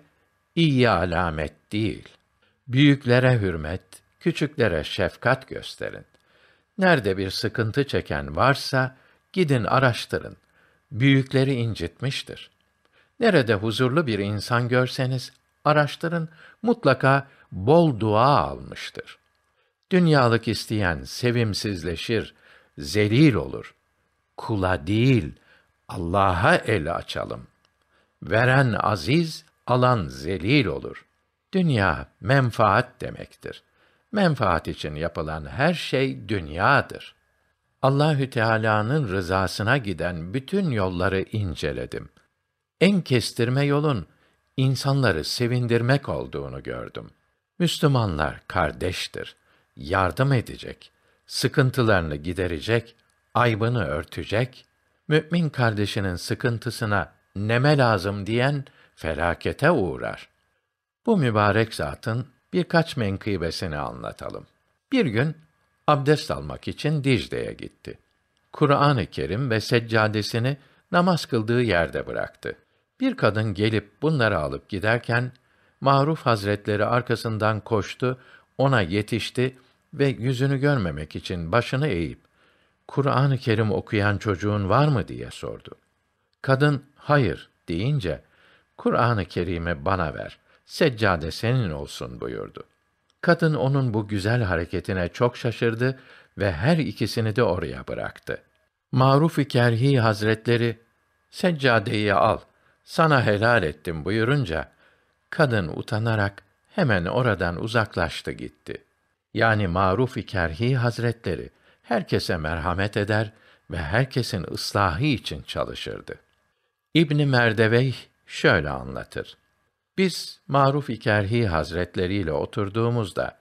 S1: iyi alamet değil. Büyüklere hürmet, küçüklere şefkat gösterin. Nerede bir sıkıntı çeken varsa gidin araştırın. Büyükleri incitmiştir. Nerede huzurlu bir insan görseniz araştırın mutlaka bol dua almıştır. Dünyalık isteyen sevimsizleşir, zelil olur. Kula değil, Allah'a el açalım. Veren aziz, alan zelil olur. Dünya menfaat demektir.'' menfaat için yapılan her şey dünyadır. Allahü Teala'nın rızasına giden bütün yolları inceledim. En kestirme yolun insanları sevindirmek olduğunu gördüm. Müslümanlar kardeştir. Yardım edecek, sıkıntılarını giderecek, aybını örtecek, mümin kardeşinin sıkıntısına neme lazım diyen felakete uğrar. Bu mübarek zatın birkaç menkıbesini anlatalım. Bir gün abdest almak için Dicle'ye gitti. Kur'an-ı Kerim ve seccadesini namaz kıldığı yerde bıraktı. Bir kadın gelip bunları alıp giderken Maruf Hazretleri arkasından koştu, ona yetişti ve yüzünü görmemek için başını eğip Kur'an-ı Kerim okuyan çocuğun var mı diye sordu. Kadın hayır deyince Kur'an-ı Kerim'i bana ver seccade senin olsun buyurdu. Kadın onun bu güzel hareketine çok şaşırdı ve her ikisini de oraya bıraktı. Maruf-i Kerhi Hazretleri, seccadeyi al, sana helal ettim buyurunca, kadın utanarak hemen oradan uzaklaştı gitti. Yani Maruf-i Kerhi Hazretleri, herkese merhamet eder ve herkesin ıslahı için çalışırdı. İbni Merdeveyh şöyle anlatır. Biz Maruf ikerhi Hazretleri ile oturduğumuzda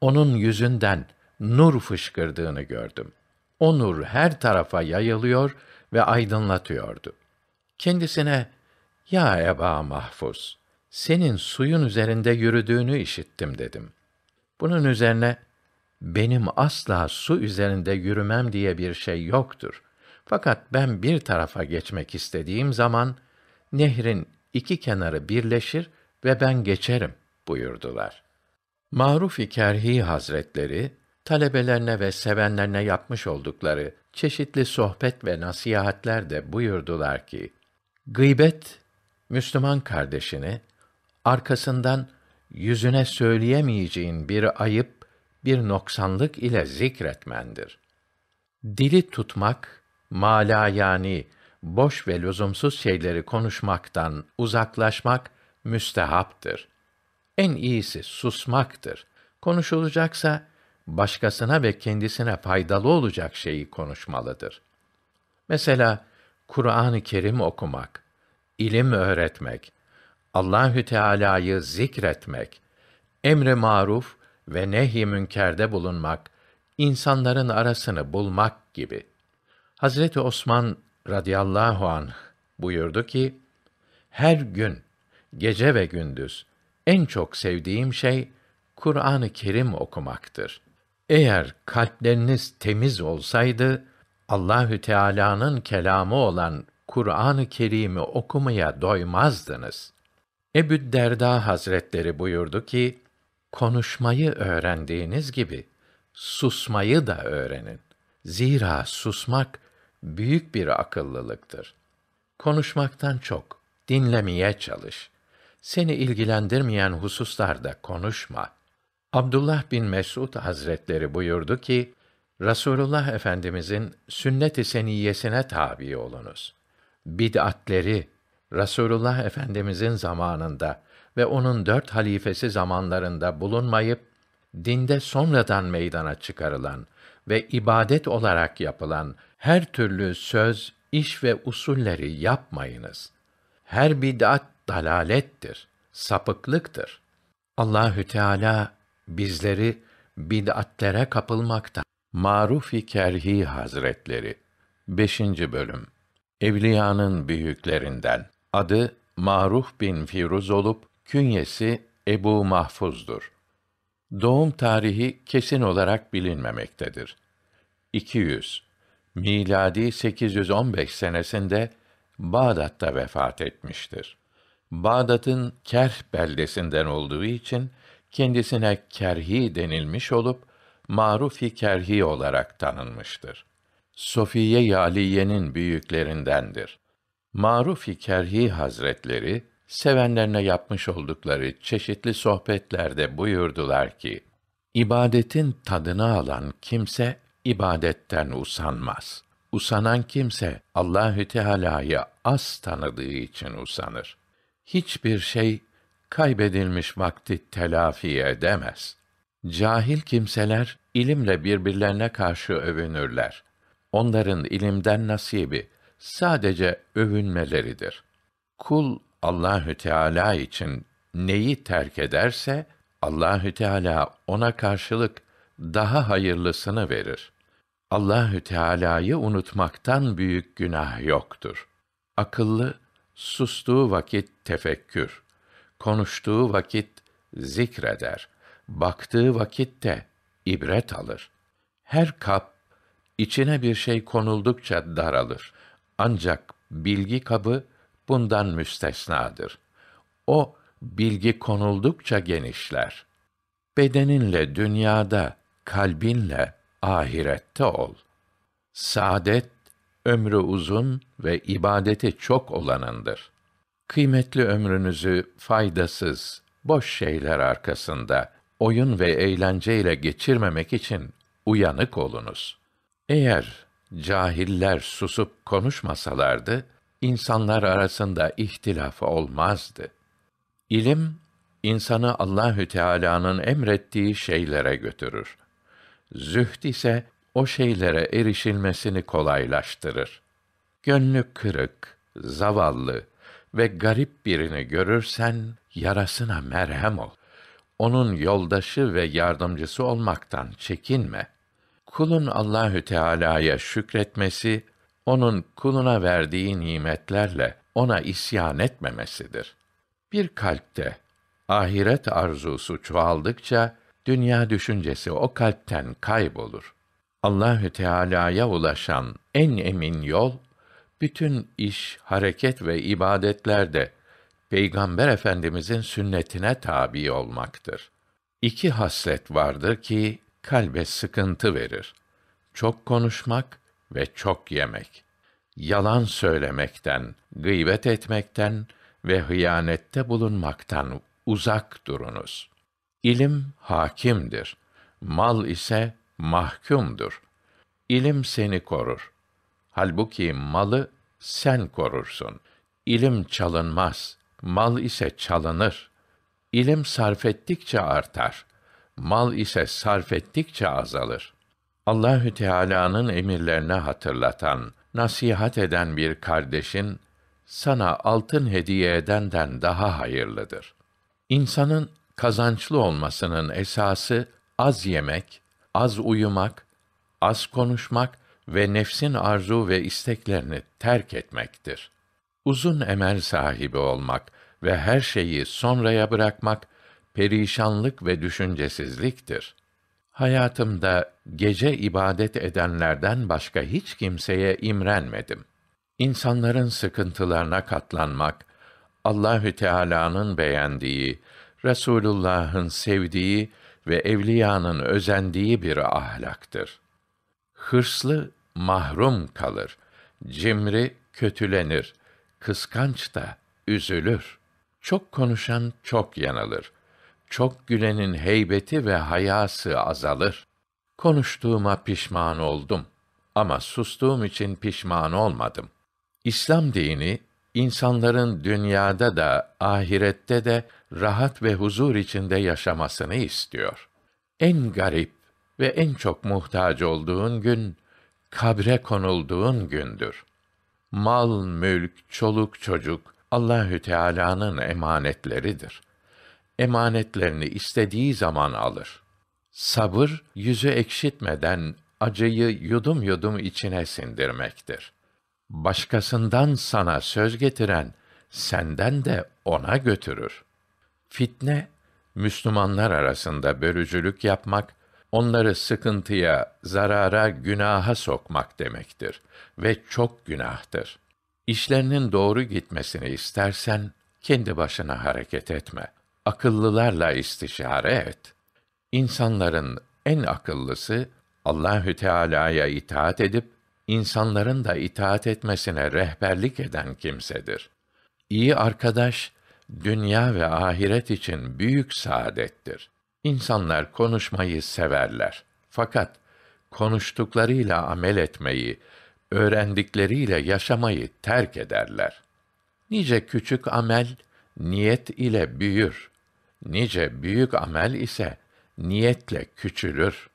S1: onun yüzünden nur fışkırdığını gördüm. O nur her tarafa yayılıyor ve aydınlatıyordu. Kendisine "Ya Eba Mahfuz, senin suyun üzerinde yürüdüğünü işittim." dedim. Bunun üzerine benim asla su üzerinde yürümem diye bir şey yoktur. Fakat ben bir tarafa geçmek istediğim zaman nehrin iki kenarı birleşir ve ben geçerim buyurdular. Maruf-i Kerhi Hazretleri, talebelerine ve sevenlerine yapmış oldukları çeşitli sohbet ve nasihatler de buyurdular ki, gıybet, Müslüman kardeşini, arkasından yüzüne söyleyemeyeceğin bir ayıp, bir noksanlık ile zikretmendir. Dili tutmak, mala yani boş ve lüzumsuz şeyleri konuşmaktan uzaklaşmak müstehaptır. En iyisi susmaktır. Konuşulacaksa başkasına ve kendisine faydalı olacak şeyi konuşmalıdır. Mesela Kur'an-ı Kerim okumak, ilim öğretmek, Allahü Teala'yı zikretmek, emre maruf ve nehy münkerde bulunmak, insanların arasını bulmak gibi. Hazreti Osman radıyallahu anh buyurdu ki, her gün, gece ve gündüz en çok sevdiğim şey Kur'an-ı Kerim okumaktır. Eğer kalpleriniz temiz olsaydı Allahü Teala'nın kelamı olan Kur'an-ı Kerim'i okumaya doymazdınız. Ebü Derda Hazretleri buyurdu ki, konuşmayı öğrendiğiniz gibi susmayı da öğrenin. Zira susmak büyük bir akıllılıktır. Konuşmaktan çok dinlemeye çalış. Seni ilgilendirmeyen hususlarda konuşma. Abdullah bin Mes'ud Hazretleri buyurdu ki, Rasulullah Efendimizin sünnet-i seniyyesine tabi olunuz. Bid'atleri, Rasulullah Efendimizin zamanında ve onun dört halifesi zamanlarında bulunmayıp, dinde sonradan meydana çıkarılan ve ibadet olarak yapılan her türlü söz, iş ve usulleri yapmayınız. Her bid'at dalalettir, sapıklıktır. Allahü Teala bizleri bid'atlere kapılmakta. Maruf-i Kerhi Hazretleri 5. bölüm Evliyanın büyüklerinden adı Maruf bin Firuz olup künyesi Ebu Mahfuz'dur. Doğum tarihi kesin olarak bilinmemektedir. 200 miladi 815 senesinde Bağdat'ta vefat etmiştir. Bağdat'ın Kerh beldesinden olduğu için kendisine Kerhi denilmiş olup Marufi Kerhi olarak tanınmıştır. Sofiye Yaliye'nin büyüklerindendir. Marufi Kerhi Hazretleri sevenlerine yapmış oldukları çeşitli sohbetlerde buyurdular ki: İbadetin tadını alan kimse ibadetten usanmaz. Usanan kimse Allahü Teala'yı az tanıdığı için usanır. Hiçbir şey kaybedilmiş vakti telafi edemez. Cahil kimseler ilimle birbirlerine karşı övünürler. Onların ilimden nasibi sadece övünmeleridir. Kul Allahü Teala için neyi terk ederse Allahü Teala ona karşılık daha hayırlısını verir. Allahü Teala'yı unutmaktan büyük günah yoktur. Akıllı sustuğu vakit tefekkür, konuştuğu vakit zikreder, baktığı vakitte ibret alır. Her kap içine bir şey konuldukça daralır. Ancak bilgi kabı bundan müstesnadır. O bilgi konuldukça genişler. Bedeninle dünyada, kalbinle ahirette ol. Saadet, ömrü uzun ve ibadeti çok olanındır. Kıymetli ömrünüzü faydasız, boş şeyler arkasında, oyun ve eğlenceyle geçirmemek için uyanık olunuz. Eğer cahiller susup konuşmasalardı, insanlar arasında ihtilaf olmazdı. İlim insanı Allahü Teala'nın emrettiği şeylere götürür. Zühd ise o şeylere erişilmesini kolaylaştırır. Gönlü kırık, zavallı ve garip birini görürsen yarasına merhem ol. Onun yoldaşı ve yardımcısı olmaktan çekinme. Kulun Allahü Teala'ya şükretmesi onun kuluna verdiği nimetlerle ona isyan etmemesidir. Bir kalpte ahiret arzusu çoğaldıkça dünya düşüncesi o kalpten kaybolur. Allahü Teala'ya ulaşan en emin yol bütün iş, hareket ve ibadetlerde Peygamber Efendimizin sünnetine tabi olmaktır. İki haslet vardır ki kalbe sıkıntı verir. Çok konuşmak ve çok yemek. Yalan söylemekten, gıybet etmekten ve hıyanette bulunmaktan uzak durunuz.'' İlim hakimdir. Mal ise mahkumdur. İlim seni korur. Halbuki malı sen korursun. İlim çalınmaz, mal ise çalınır. İlim sarf ettikçe artar, mal ise sarf ettikçe azalır. Allahü Teala'nın emirlerine hatırlatan, nasihat eden bir kardeşin sana altın hediye edenden daha hayırlıdır. İnsanın kazançlı olmasının esası az yemek, az uyumak, az konuşmak ve nefsin arzu ve isteklerini terk etmektir. Uzun emel sahibi olmak ve her şeyi sonraya bırakmak perişanlık ve düşüncesizliktir. Hayatımda gece ibadet edenlerden başka hiç kimseye imrenmedim. İnsanların sıkıntılarına katlanmak, Allahü Teala'nın beğendiği Resulullah'ın sevdiği ve evliyanın özendiği bir ahlaktır. Hırslı mahrum kalır, cimri kötülenir, kıskanç da üzülür. Çok konuşan çok yanılır. Çok gülenin heybeti ve hayası azalır. Konuştuğuma pişman oldum ama sustuğum için pişman olmadım. İslam dini insanların dünyada da ahirette de rahat ve huzur içinde yaşamasını istiyor. En garip ve en çok muhtaç olduğun gün kabre konulduğun gündür. Mal, mülk, çoluk, çocuk Allahü Teala'nın emanetleridir. Emanetlerini istediği zaman alır. Sabır yüzü ekşitmeden acıyı yudum yudum içine sindirmektir. Başkasından sana söz getiren senden de ona götürür. Fitne Müslümanlar arasında bölücülük yapmak, onları sıkıntıya, zarara, günaha sokmak demektir ve çok günahtır. İşlerinin doğru gitmesini istersen kendi başına hareket etme. Akıllılarla istişare et. İnsanların en akıllısı Allahü Teala'ya itaat edip insanların da itaat etmesine rehberlik eden kimsedir. İyi arkadaş dünya ve ahiret için büyük saadettir. İnsanlar konuşmayı severler. Fakat konuştuklarıyla amel etmeyi, öğrendikleriyle yaşamayı terk ederler. Nice küçük amel niyet ile büyür. Nice büyük amel ise niyetle küçülür.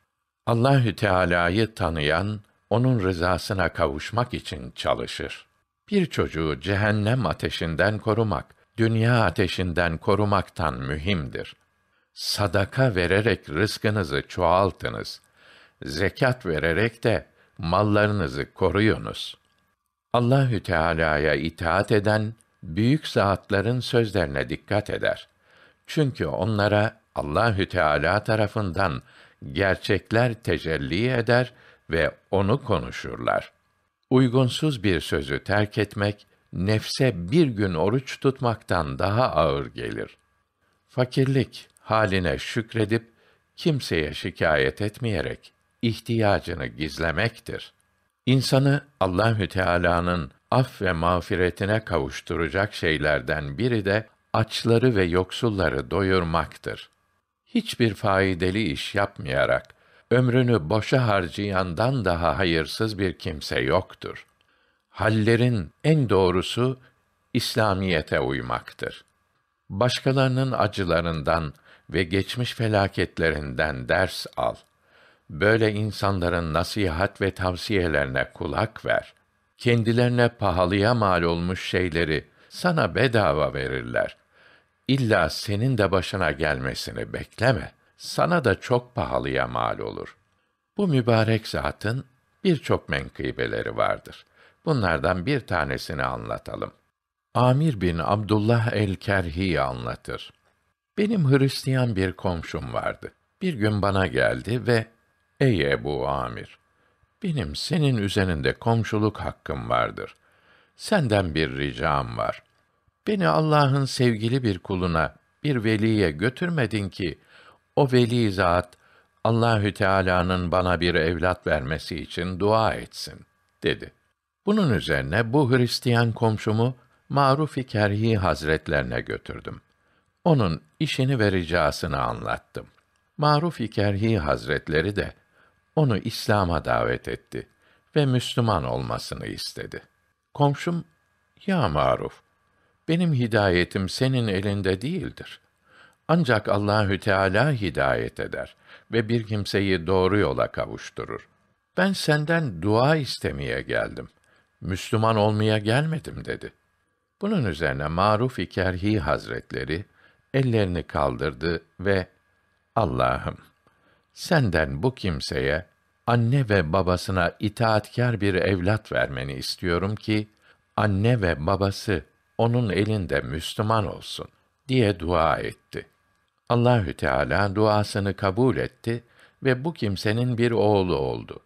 S1: Allahü Teala'yı tanıyan onun rızasına kavuşmak için çalışır. Bir çocuğu cehennem ateşinden korumak dünya ateşinden korumaktan mühimdir. Sadaka vererek rızkınızı çoğaltınız. Zekat vererek de mallarınızı koruyunuz. Allahü Teala'ya itaat eden büyük zatların sözlerine dikkat eder. Çünkü onlara Allahü Teala tarafından gerçekler tecelli eder ve onu konuşurlar. Uygunsuz bir sözü terk etmek nefse bir gün oruç tutmaktan daha ağır gelir. Fakirlik haline şükredip kimseye şikayet etmeyerek ihtiyacını gizlemektir. İnsanı Allahü Teala'nın af ve mağfiretine kavuşturacak şeylerden biri de açları ve yoksulları doyurmaktır. Hiçbir faydalı iş yapmayarak ömrünü boşa harcayandan daha hayırsız bir kimse yoktur hallerin en doğrusu İslamiyete uymaktır. Başkalarının acılarından ve geçmiş felaketlerinden ders al. Böyle insanların nasihat ve tavsiyelerine kulak ver. Kendilerine pahalıya mal olmuş şeyleri sana bedava verirler. İlla senin de başına gelmesini bekleme. Sana da çok pahalıya mal olur. Bu mübarek zatın birçok menkıbeleri vardır.'' Bunlardan bir tanesini anlatalım. Amir bin Abdullah el-Kerhi anlatır. Benim Hristiyan bir komşum vardı. Bir gün bana geldi ve Ey Ebu Amir, benim senin üzerinde komşuluk hakkım vardır. Senden bir ricam var. Beni Allah'ın sevgili bir kuluna, bir veliye götürmedin ki o veli zat Allahü Teala'nın bana bir evlat vermesi için dua etsin dedi. Bunun üzerine bu Hristiyan komşumu Maruf-i Kerhi Hazretlerine götürdüm. Onun işini ve ricasını anlattım. Maruf-i Kerhi Hazretleri de onu İslam'a davet etti ve Müslüman olmasını istedi. Komşum, ya Maruf, benim hidayetim senin elinde değildir. Ancak Allahü Teala hidayet eder ve bir kimseyi doğru yola kavuşturur. Ben senden dua istemeye geldim.'' Müslüman olmaya gelmedim dedi. Bunun üzerine maruf İkerhi Hazretleri ellerini kaldırdı ve Allah'ım senden bu kimseye anne ve babasına itaatkar bir evlat vermeni istiyorum ki anne ve babası onun elinde Müslüman olsun diye dua etti. Allahü Teala duasını kabul etti ve bu kimsenin bir oğlu oldu.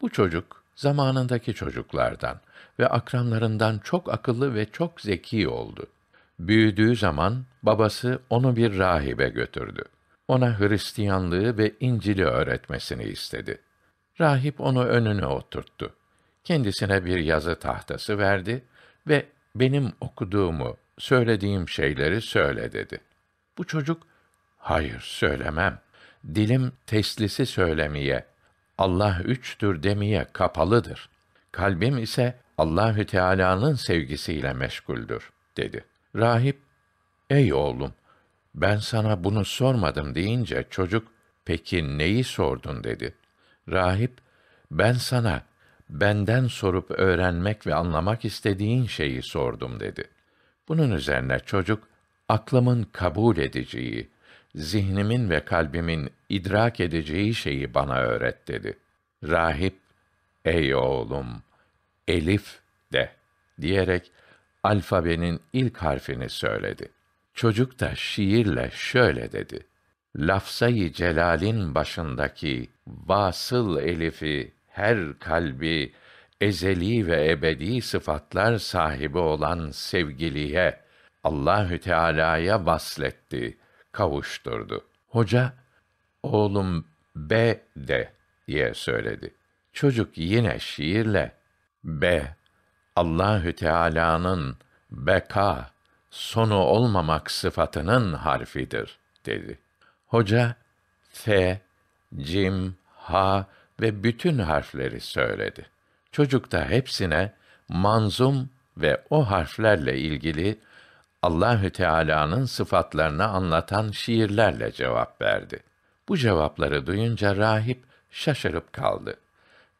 S1: Bu çocuk zamanındaki çocuklardan ve akramlarından çok akıllı ve çok zeki oldu. Büyüdüğü zaman babası onu bir rahibe götürdü. Ona Hristiyanlığı ve İncil'i öğretmesini istedi. Rahip onu önüne oturttu. Kendisine bir yazı tahtası verdi ve benim okuduğumu, söylediğim şeyleri söyle dedi. Bu çocuk, hayır söylemem, dilim teslisi söylemeye, Allah üçtür demeye kapalıdır. Kalbim ise Allahü Teala'nın sevgisiyle meşguldür dedi. Rahip, ey oğlum, ben sana bunu sormadım deyince çocuk, peki neyi sordun dedi. Rahip, ben sana benden sorup öğrenmek ve anlamak istediğin şeyi sordum dedi. Bunun üzerine çocuk, aklımın kabul edeceği, zihnimin ve kalbimin idrak edeceği şeyi bana öğret dedi. Rahip, ey oğlum, Elif de diyerek alfabenin ilk harfini söyledi. Çocuk da şiirle şöyle dedi. Lafzayı celalin başındaki vasıl elifi her kalbi ezeli ve ebedi sıfatlar sahibi olan sevgiliye Allahü Teala'ya vasletti.'' kavuşturdu. Hoca, oğlum B de diye söyledi. Çocuk yine şiirle B Allahü Teala'nın beka sonu olmamak sıfatının harfidir dedi. Hoca F, Cim, Ha ve bütün harfleri söyledi. Çocuk da hepsine manzum ve o harflerle ilgili Allahü Teala'nın sıfatlarını anlatan şiirlerle cevap verdi. Bu cevapları duyunca rahip şaşırıp kaldı.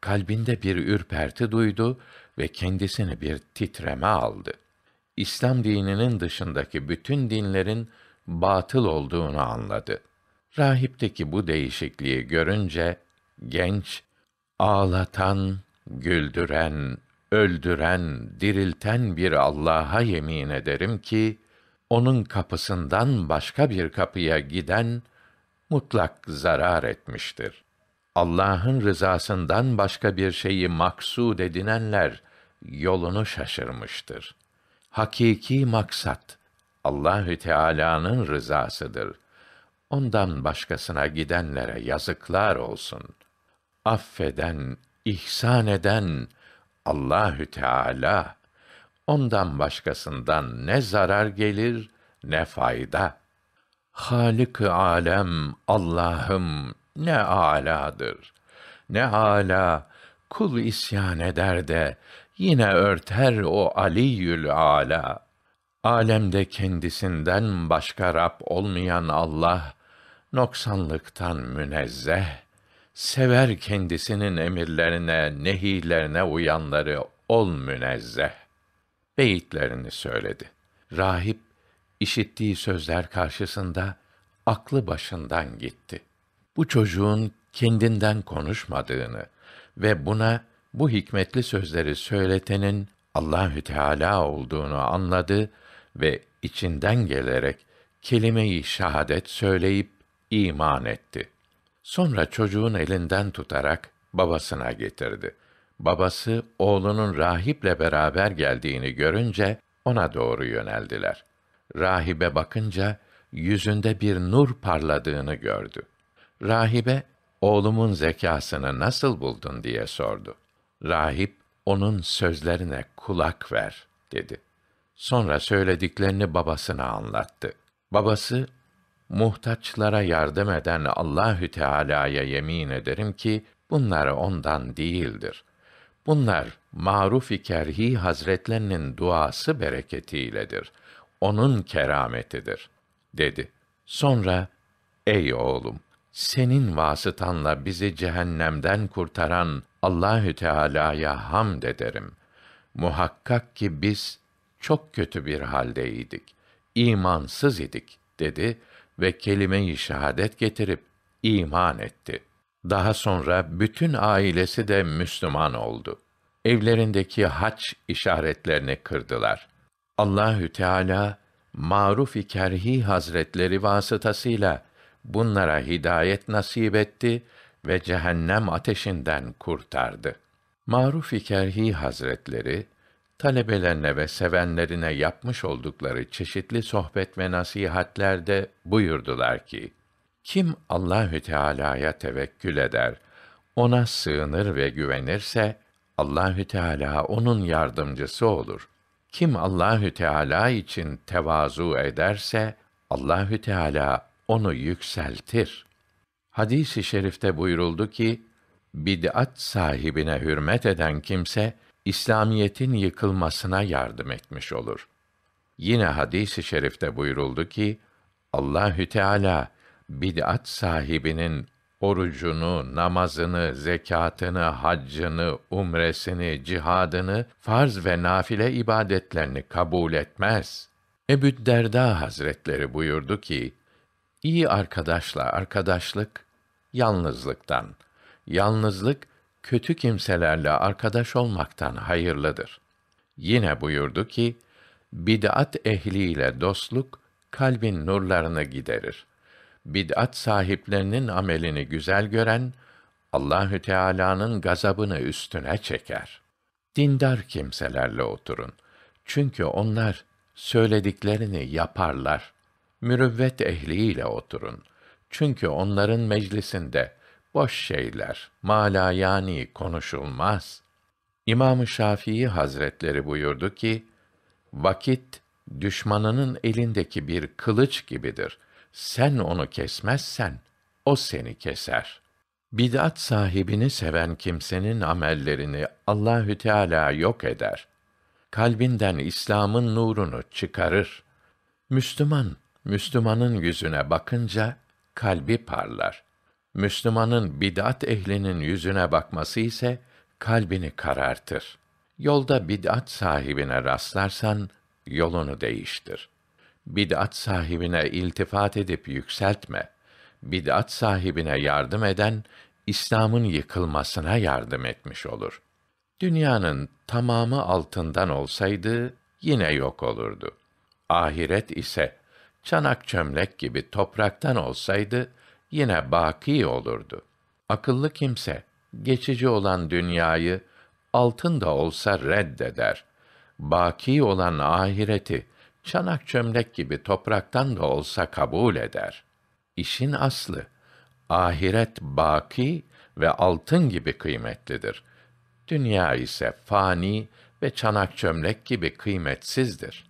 S1: Kalbinde bir ürperti duydu ve kendisini bir titreme aldı. İslam dininin dışındaki bütün dinlerin batıl olduğunu anladı. Rahipteki bu değişikliği görünce genç ağlatan, güldüren, öldüren, dirilten bir Allah'a yemin ederim ki onun kapısından başka bir kapıya giden mutlak zarar etmiştir. Allah'ın rızasından başka bir şeyi maksud edinenler yolunu şaşırmıştır. Hakiki maksat Allahü Teala'nın rızasıdır. Ondan başkasına gidenlere yazıklar olsun. Affeden, ihsan eden, Allahü Teala ondan başkasından ne zarar gelir ne fayda. Halık-ı alem Allah'ım ne aladır. Ne ala kul isyan eder de yine örter o aliyül ala. Alemde kendisinden başka Rab olmayan Allah noksanlıktan münezzeh sever kendisinin emirlerine, nehilerine uyanları ol münezzeh. Beyitlerini söyledi. Rahip, işittiği sözler karşısında aklı başından gitti. Bu çocuğun kendinden konuşmadığını ve buna bu hikmetli sözleri söyletenin Allahü Teala olduğunu anladı ve içinden gelerek kelime-i şehadet söyleyip iman etti.'' Sonra çocuğun elinden tutarak babasına getirdi. Babası oğlunun rahiple beraber geldiğini görünce ona doğru yöneldiler. Rahibe bakınca yüzünde bir nur parladığını gördü. Rahibe oğlumun zekasını nasıl buldun diye sordu. Rahip onun sözlerine kulak ver dedi. Sonra söylediklerini babasına anlattı. Babası muhtaçlara yardım eden Allahü Teala'ya yemin ederim ki bunlar ondan değildir. Bunlar Maruf-i Kerhi Hazretlerinin duası bereketiyledir. Onun kerametidir." dedi. Sonra "Ey oğlum, senin vasıtanla bizi cehennemden kurtaran Allahü Teala'ya hamd ederim. Muhakkak ki biz çok kötü bir haldeydik. İmansız idik." dedi ve kelime-i şehadet getirip iman etti. Daha sonra bütün ailesi de Müslüman oldu. Evlerindeki haç işaretlerini kırdılar. Allahü Teala Maruf-i Kerhi Hazretleri vasıtasıyla bunlara hidayet nasip etti ve cehennem ateşinden kurtardı. Maruf-i Kerhi Hazretleri talebelerine ve sevenlerine yapmış oldukları çeşitli sohbet ve nasihatlerde buyurdular ki: Kim Allahü Teala'ya tevekkül eder, ona sığınır ve güvenirse Allahü Teala onun yardımcısı olur. Kim Allahü Teala için tevazu ederse Allahü Teala onu yükseltir. Hadis-i şerifte buyuruldu ki, bid'at sahibine hürmet eden kimse İslamiyetin yıkılmasına yardım etmiş olur. Yine hadis-i şerifte buyuruldu ki Allahü Teala bid'at sahibinin orucunu, namazını, zekatını, haccını, umresini, cihadını, farz ve nafile ibadetlerini kabul etmez. Ebu Derda Hazretleri buyurdu ki, iyi arkadaşla arkadaşlık, yalnızlıktan, yalnızlık kötü kimselerle arkadaş olmaktan hayırlıdır. Yine buyurdu ki, bid'at ehliyle dostluk, kalbin nurlarını giderir. Bid'at sahiplerinin amelini güzel gören, Allahü Teala'nın gazabını üstüne çeker. Dindar kimselerle oturun. Çünkü onlar söylediklerini yaparlar. Mürüvvet ehliyle oturun. Çünkü onların meclisinde boş şeyler, mala yani konuşulmaz. i̇mam Şafii Hazretleri buyurdu ki, vakit düşmanının elindeki bir kılıç gibidir. Sen onu kesmezsen, o seni keser. Bid'at sahibini seven kimsenin amellerini Allahü Teala yok eder. Kalbinden İslam'ın nurunu çıkarır. Müslüman, Müslümanın yüzüne bakınca kalbi parlar. Müslümanın bid'at ehlinin yüzüne bakması ise kalbini karartır. Yolda bid'at sahibine rastlarsan yolunu değiştir. Bid'at sahibine iltifat edip yükseltme. Bid'at sahibine yardım eden İslam'ın yıkılmasına yardım etmiş olur. Dünyanın tamamı altından olsaydı yine yok olurdu. Ahiret ise çanak çömlek gibi topraktan olsaydı yine baki olurdu. Akıllı kimse geçici olan dünyayı altın da olsa reddeder. Baki olan ahireti çanak çömlek gibi topraktan da olsa kabul eder. İşin aslı ahiret baki ve altın gibi kıymetlidir. Dünya ise fani ve çanak çömlek gibi kıymetsizdir.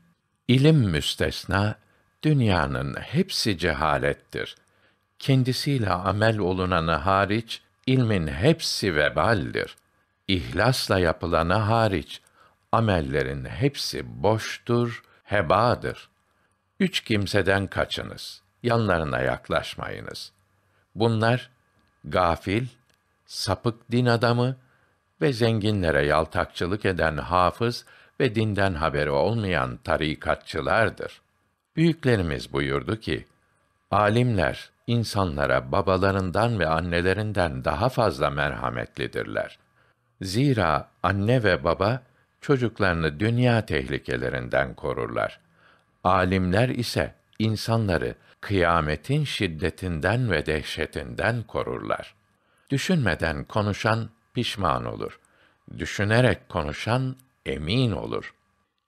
S1: İlim müstesna, dünyanın hepsi cehalettir kendisiyle amel olunanı hariç ilmin hepsi vebaldir. İhlasla yapılanı hariç amellerin hepsi boştur, hebadır. Üç kimseden kaçınız, yanlarına yaklaşmayınız. Bunlar gafil, sapık din adamı ve zenginlere yaltakçılık eden hafız ve dinden haberi olmayan tarikatçılardır. Büyüklerimiz buyurdu ki, alimler insanlara babalarından ve annelerinden daha fazla merhametlidirler. Zira anne ve baba çocuklarını dünya tehlikelerinden korurlar. Alimler ise insanları kıyametin şiddetinden ve dehşetinden korurlar. Düşünmeden konuşan pişman olur. Düşünerek konuşan emin olur.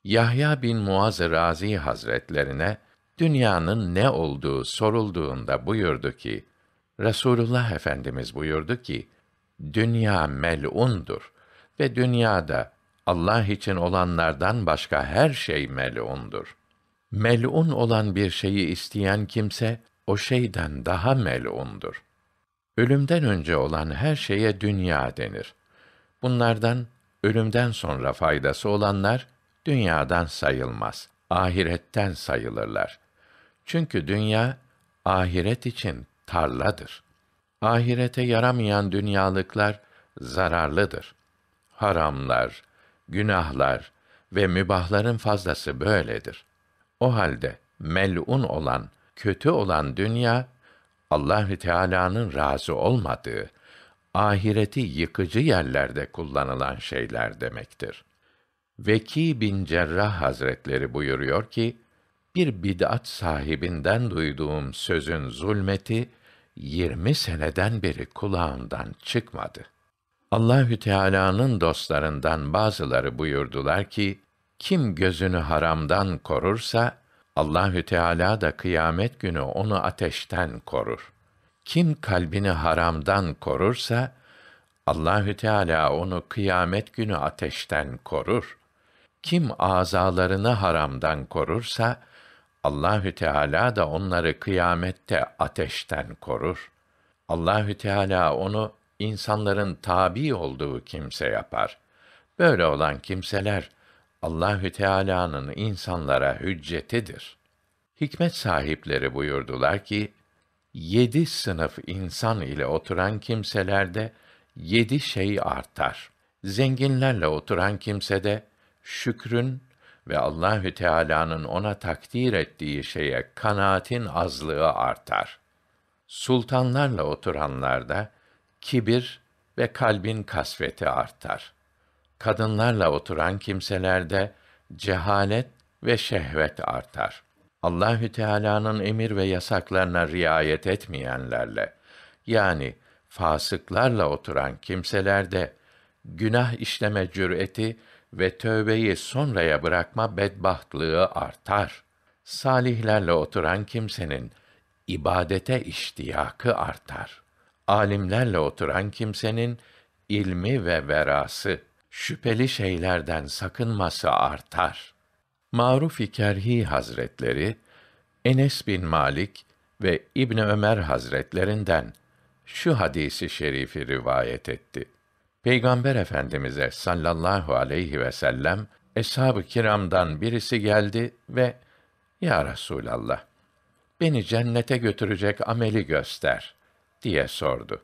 S1: Yahya bin Muaz Razi Hazretlerine dünyanın ne olduğu sorulduğunda buyurdu ki, Resulullah Efendimiz buyurdu ki, dünya mel'undur ve dünyada Allah için olanlardan başka her şey mel'undur. Mel'un olan bir şeyi isteyen kimse, o şeyden daha mel'undur. Ölümden önce olan her şeye dünya denir. Bunlardan, ölümden sonra faydası olanlar, dünyadan sayılmaz, ahiretten sayılırlar.'' Çünkü dünya ahiret için tarladır. Ahirete yaramayan dünyalıklar zararlıdır. Haramlar, günahlar ve mübahların fazlası böyledir. O halde melun olan, kötü olan dünya Allahü Teala'nın razı olmadığı, ahireti yıkıcı yerlerde kullanılan şeyler demektir. Veki bin Cerrah Hazretleri buyuruyor ki, bir bid'at sahibinden duyduğum sözün zulmeti 20 seneden beri kulağımdan çıkmadı. Allahü Teala'nın dostlarından bazıları buyurdular ki kim gözünü haramdan korursa Allahü Teala da kıyamet günü onu ateşten korur. Kim kalbini haramdan korursa Allahü Teala onu kıyamet günü ateşten korur. Kim azalarını haramdan korursa Allahü Teala da onları kıyamette ateşten korur. Allahü Teala onu insanların tabi olduğu kimse yapar. Böyle olan kimseler Allahü Teala'nın insanlara hüccetidir. Hikmet sahipleri buyurdular ki yedi sınıf insan ile oturan kimselerde yedi şey artar. Zenginlerle oturan kimsede şükrün ve Allahü Teala'nın ona takdir ettiği şeye kanaatin azlığı artar. Sultanlarla oturanlarda kibir ve kalbin kasveti artar. Kadınlarla oturan kimselerde cehalet ve şehvet artar. Allahü Teala'nın emir ve yasaklarına riayet etmeyenlerle yani fasıklarla oturan kimselerde günah işleme cüreti ve tövbeyi sonraya bırakma bedbahtlığı artar. Salihlerle oturan kimsenin ibadete iştiyakı artar. Alimlerle oturan kimsenin ilmi ve verası, şüpheli şeylerden sakınması artar. Maruf-i Kerhi Hazretleri, Enes bin Malik ve İbni Ömer Hazretlerinden şu hadisi şerifi rivayet etti. Peygamber Efendimize sallallahu aleyhi ve sellem eshab-ı kiramdan birisi geldi ve ya Resulallah beni cennete götürecek ameli göster diye sordu.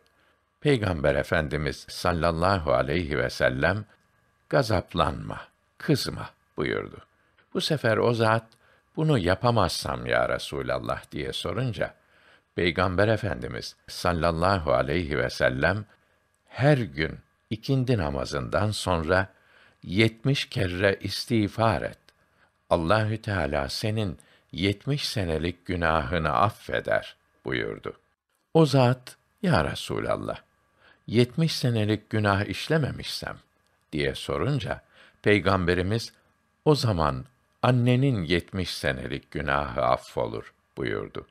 S1: Peygamber Efendimiz sallallahu aleyhi ve sellem gazaplanma, kızma buyurdu. Bu sefer o zat bunu yapamazsam ya Resulallah diye sorunca Peygamber Efendimiz sallallahu aleyhi ve sellem her gün ikindi namazından sonra yetmiş kere istiğfar et. Allahü Teala senin yetmiş senelik günahını affeder buyurdu. O zat ya Resulallah yetmiş senelik günah işlememişsem diye sorunca Peygamberimiz o zaman annenin yetmiş senelik günahı affolur buyurdu.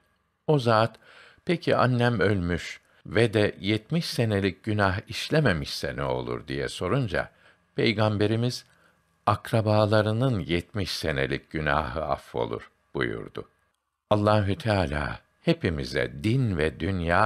S1: O zat peki annem ölmüş ve de 70 senelik günah işlememişse ne olur diye sorunca peygamberimiz akrabalarının 70 senelik günahı affolur buyurdu. Allahü Teala hepimize din ve dünya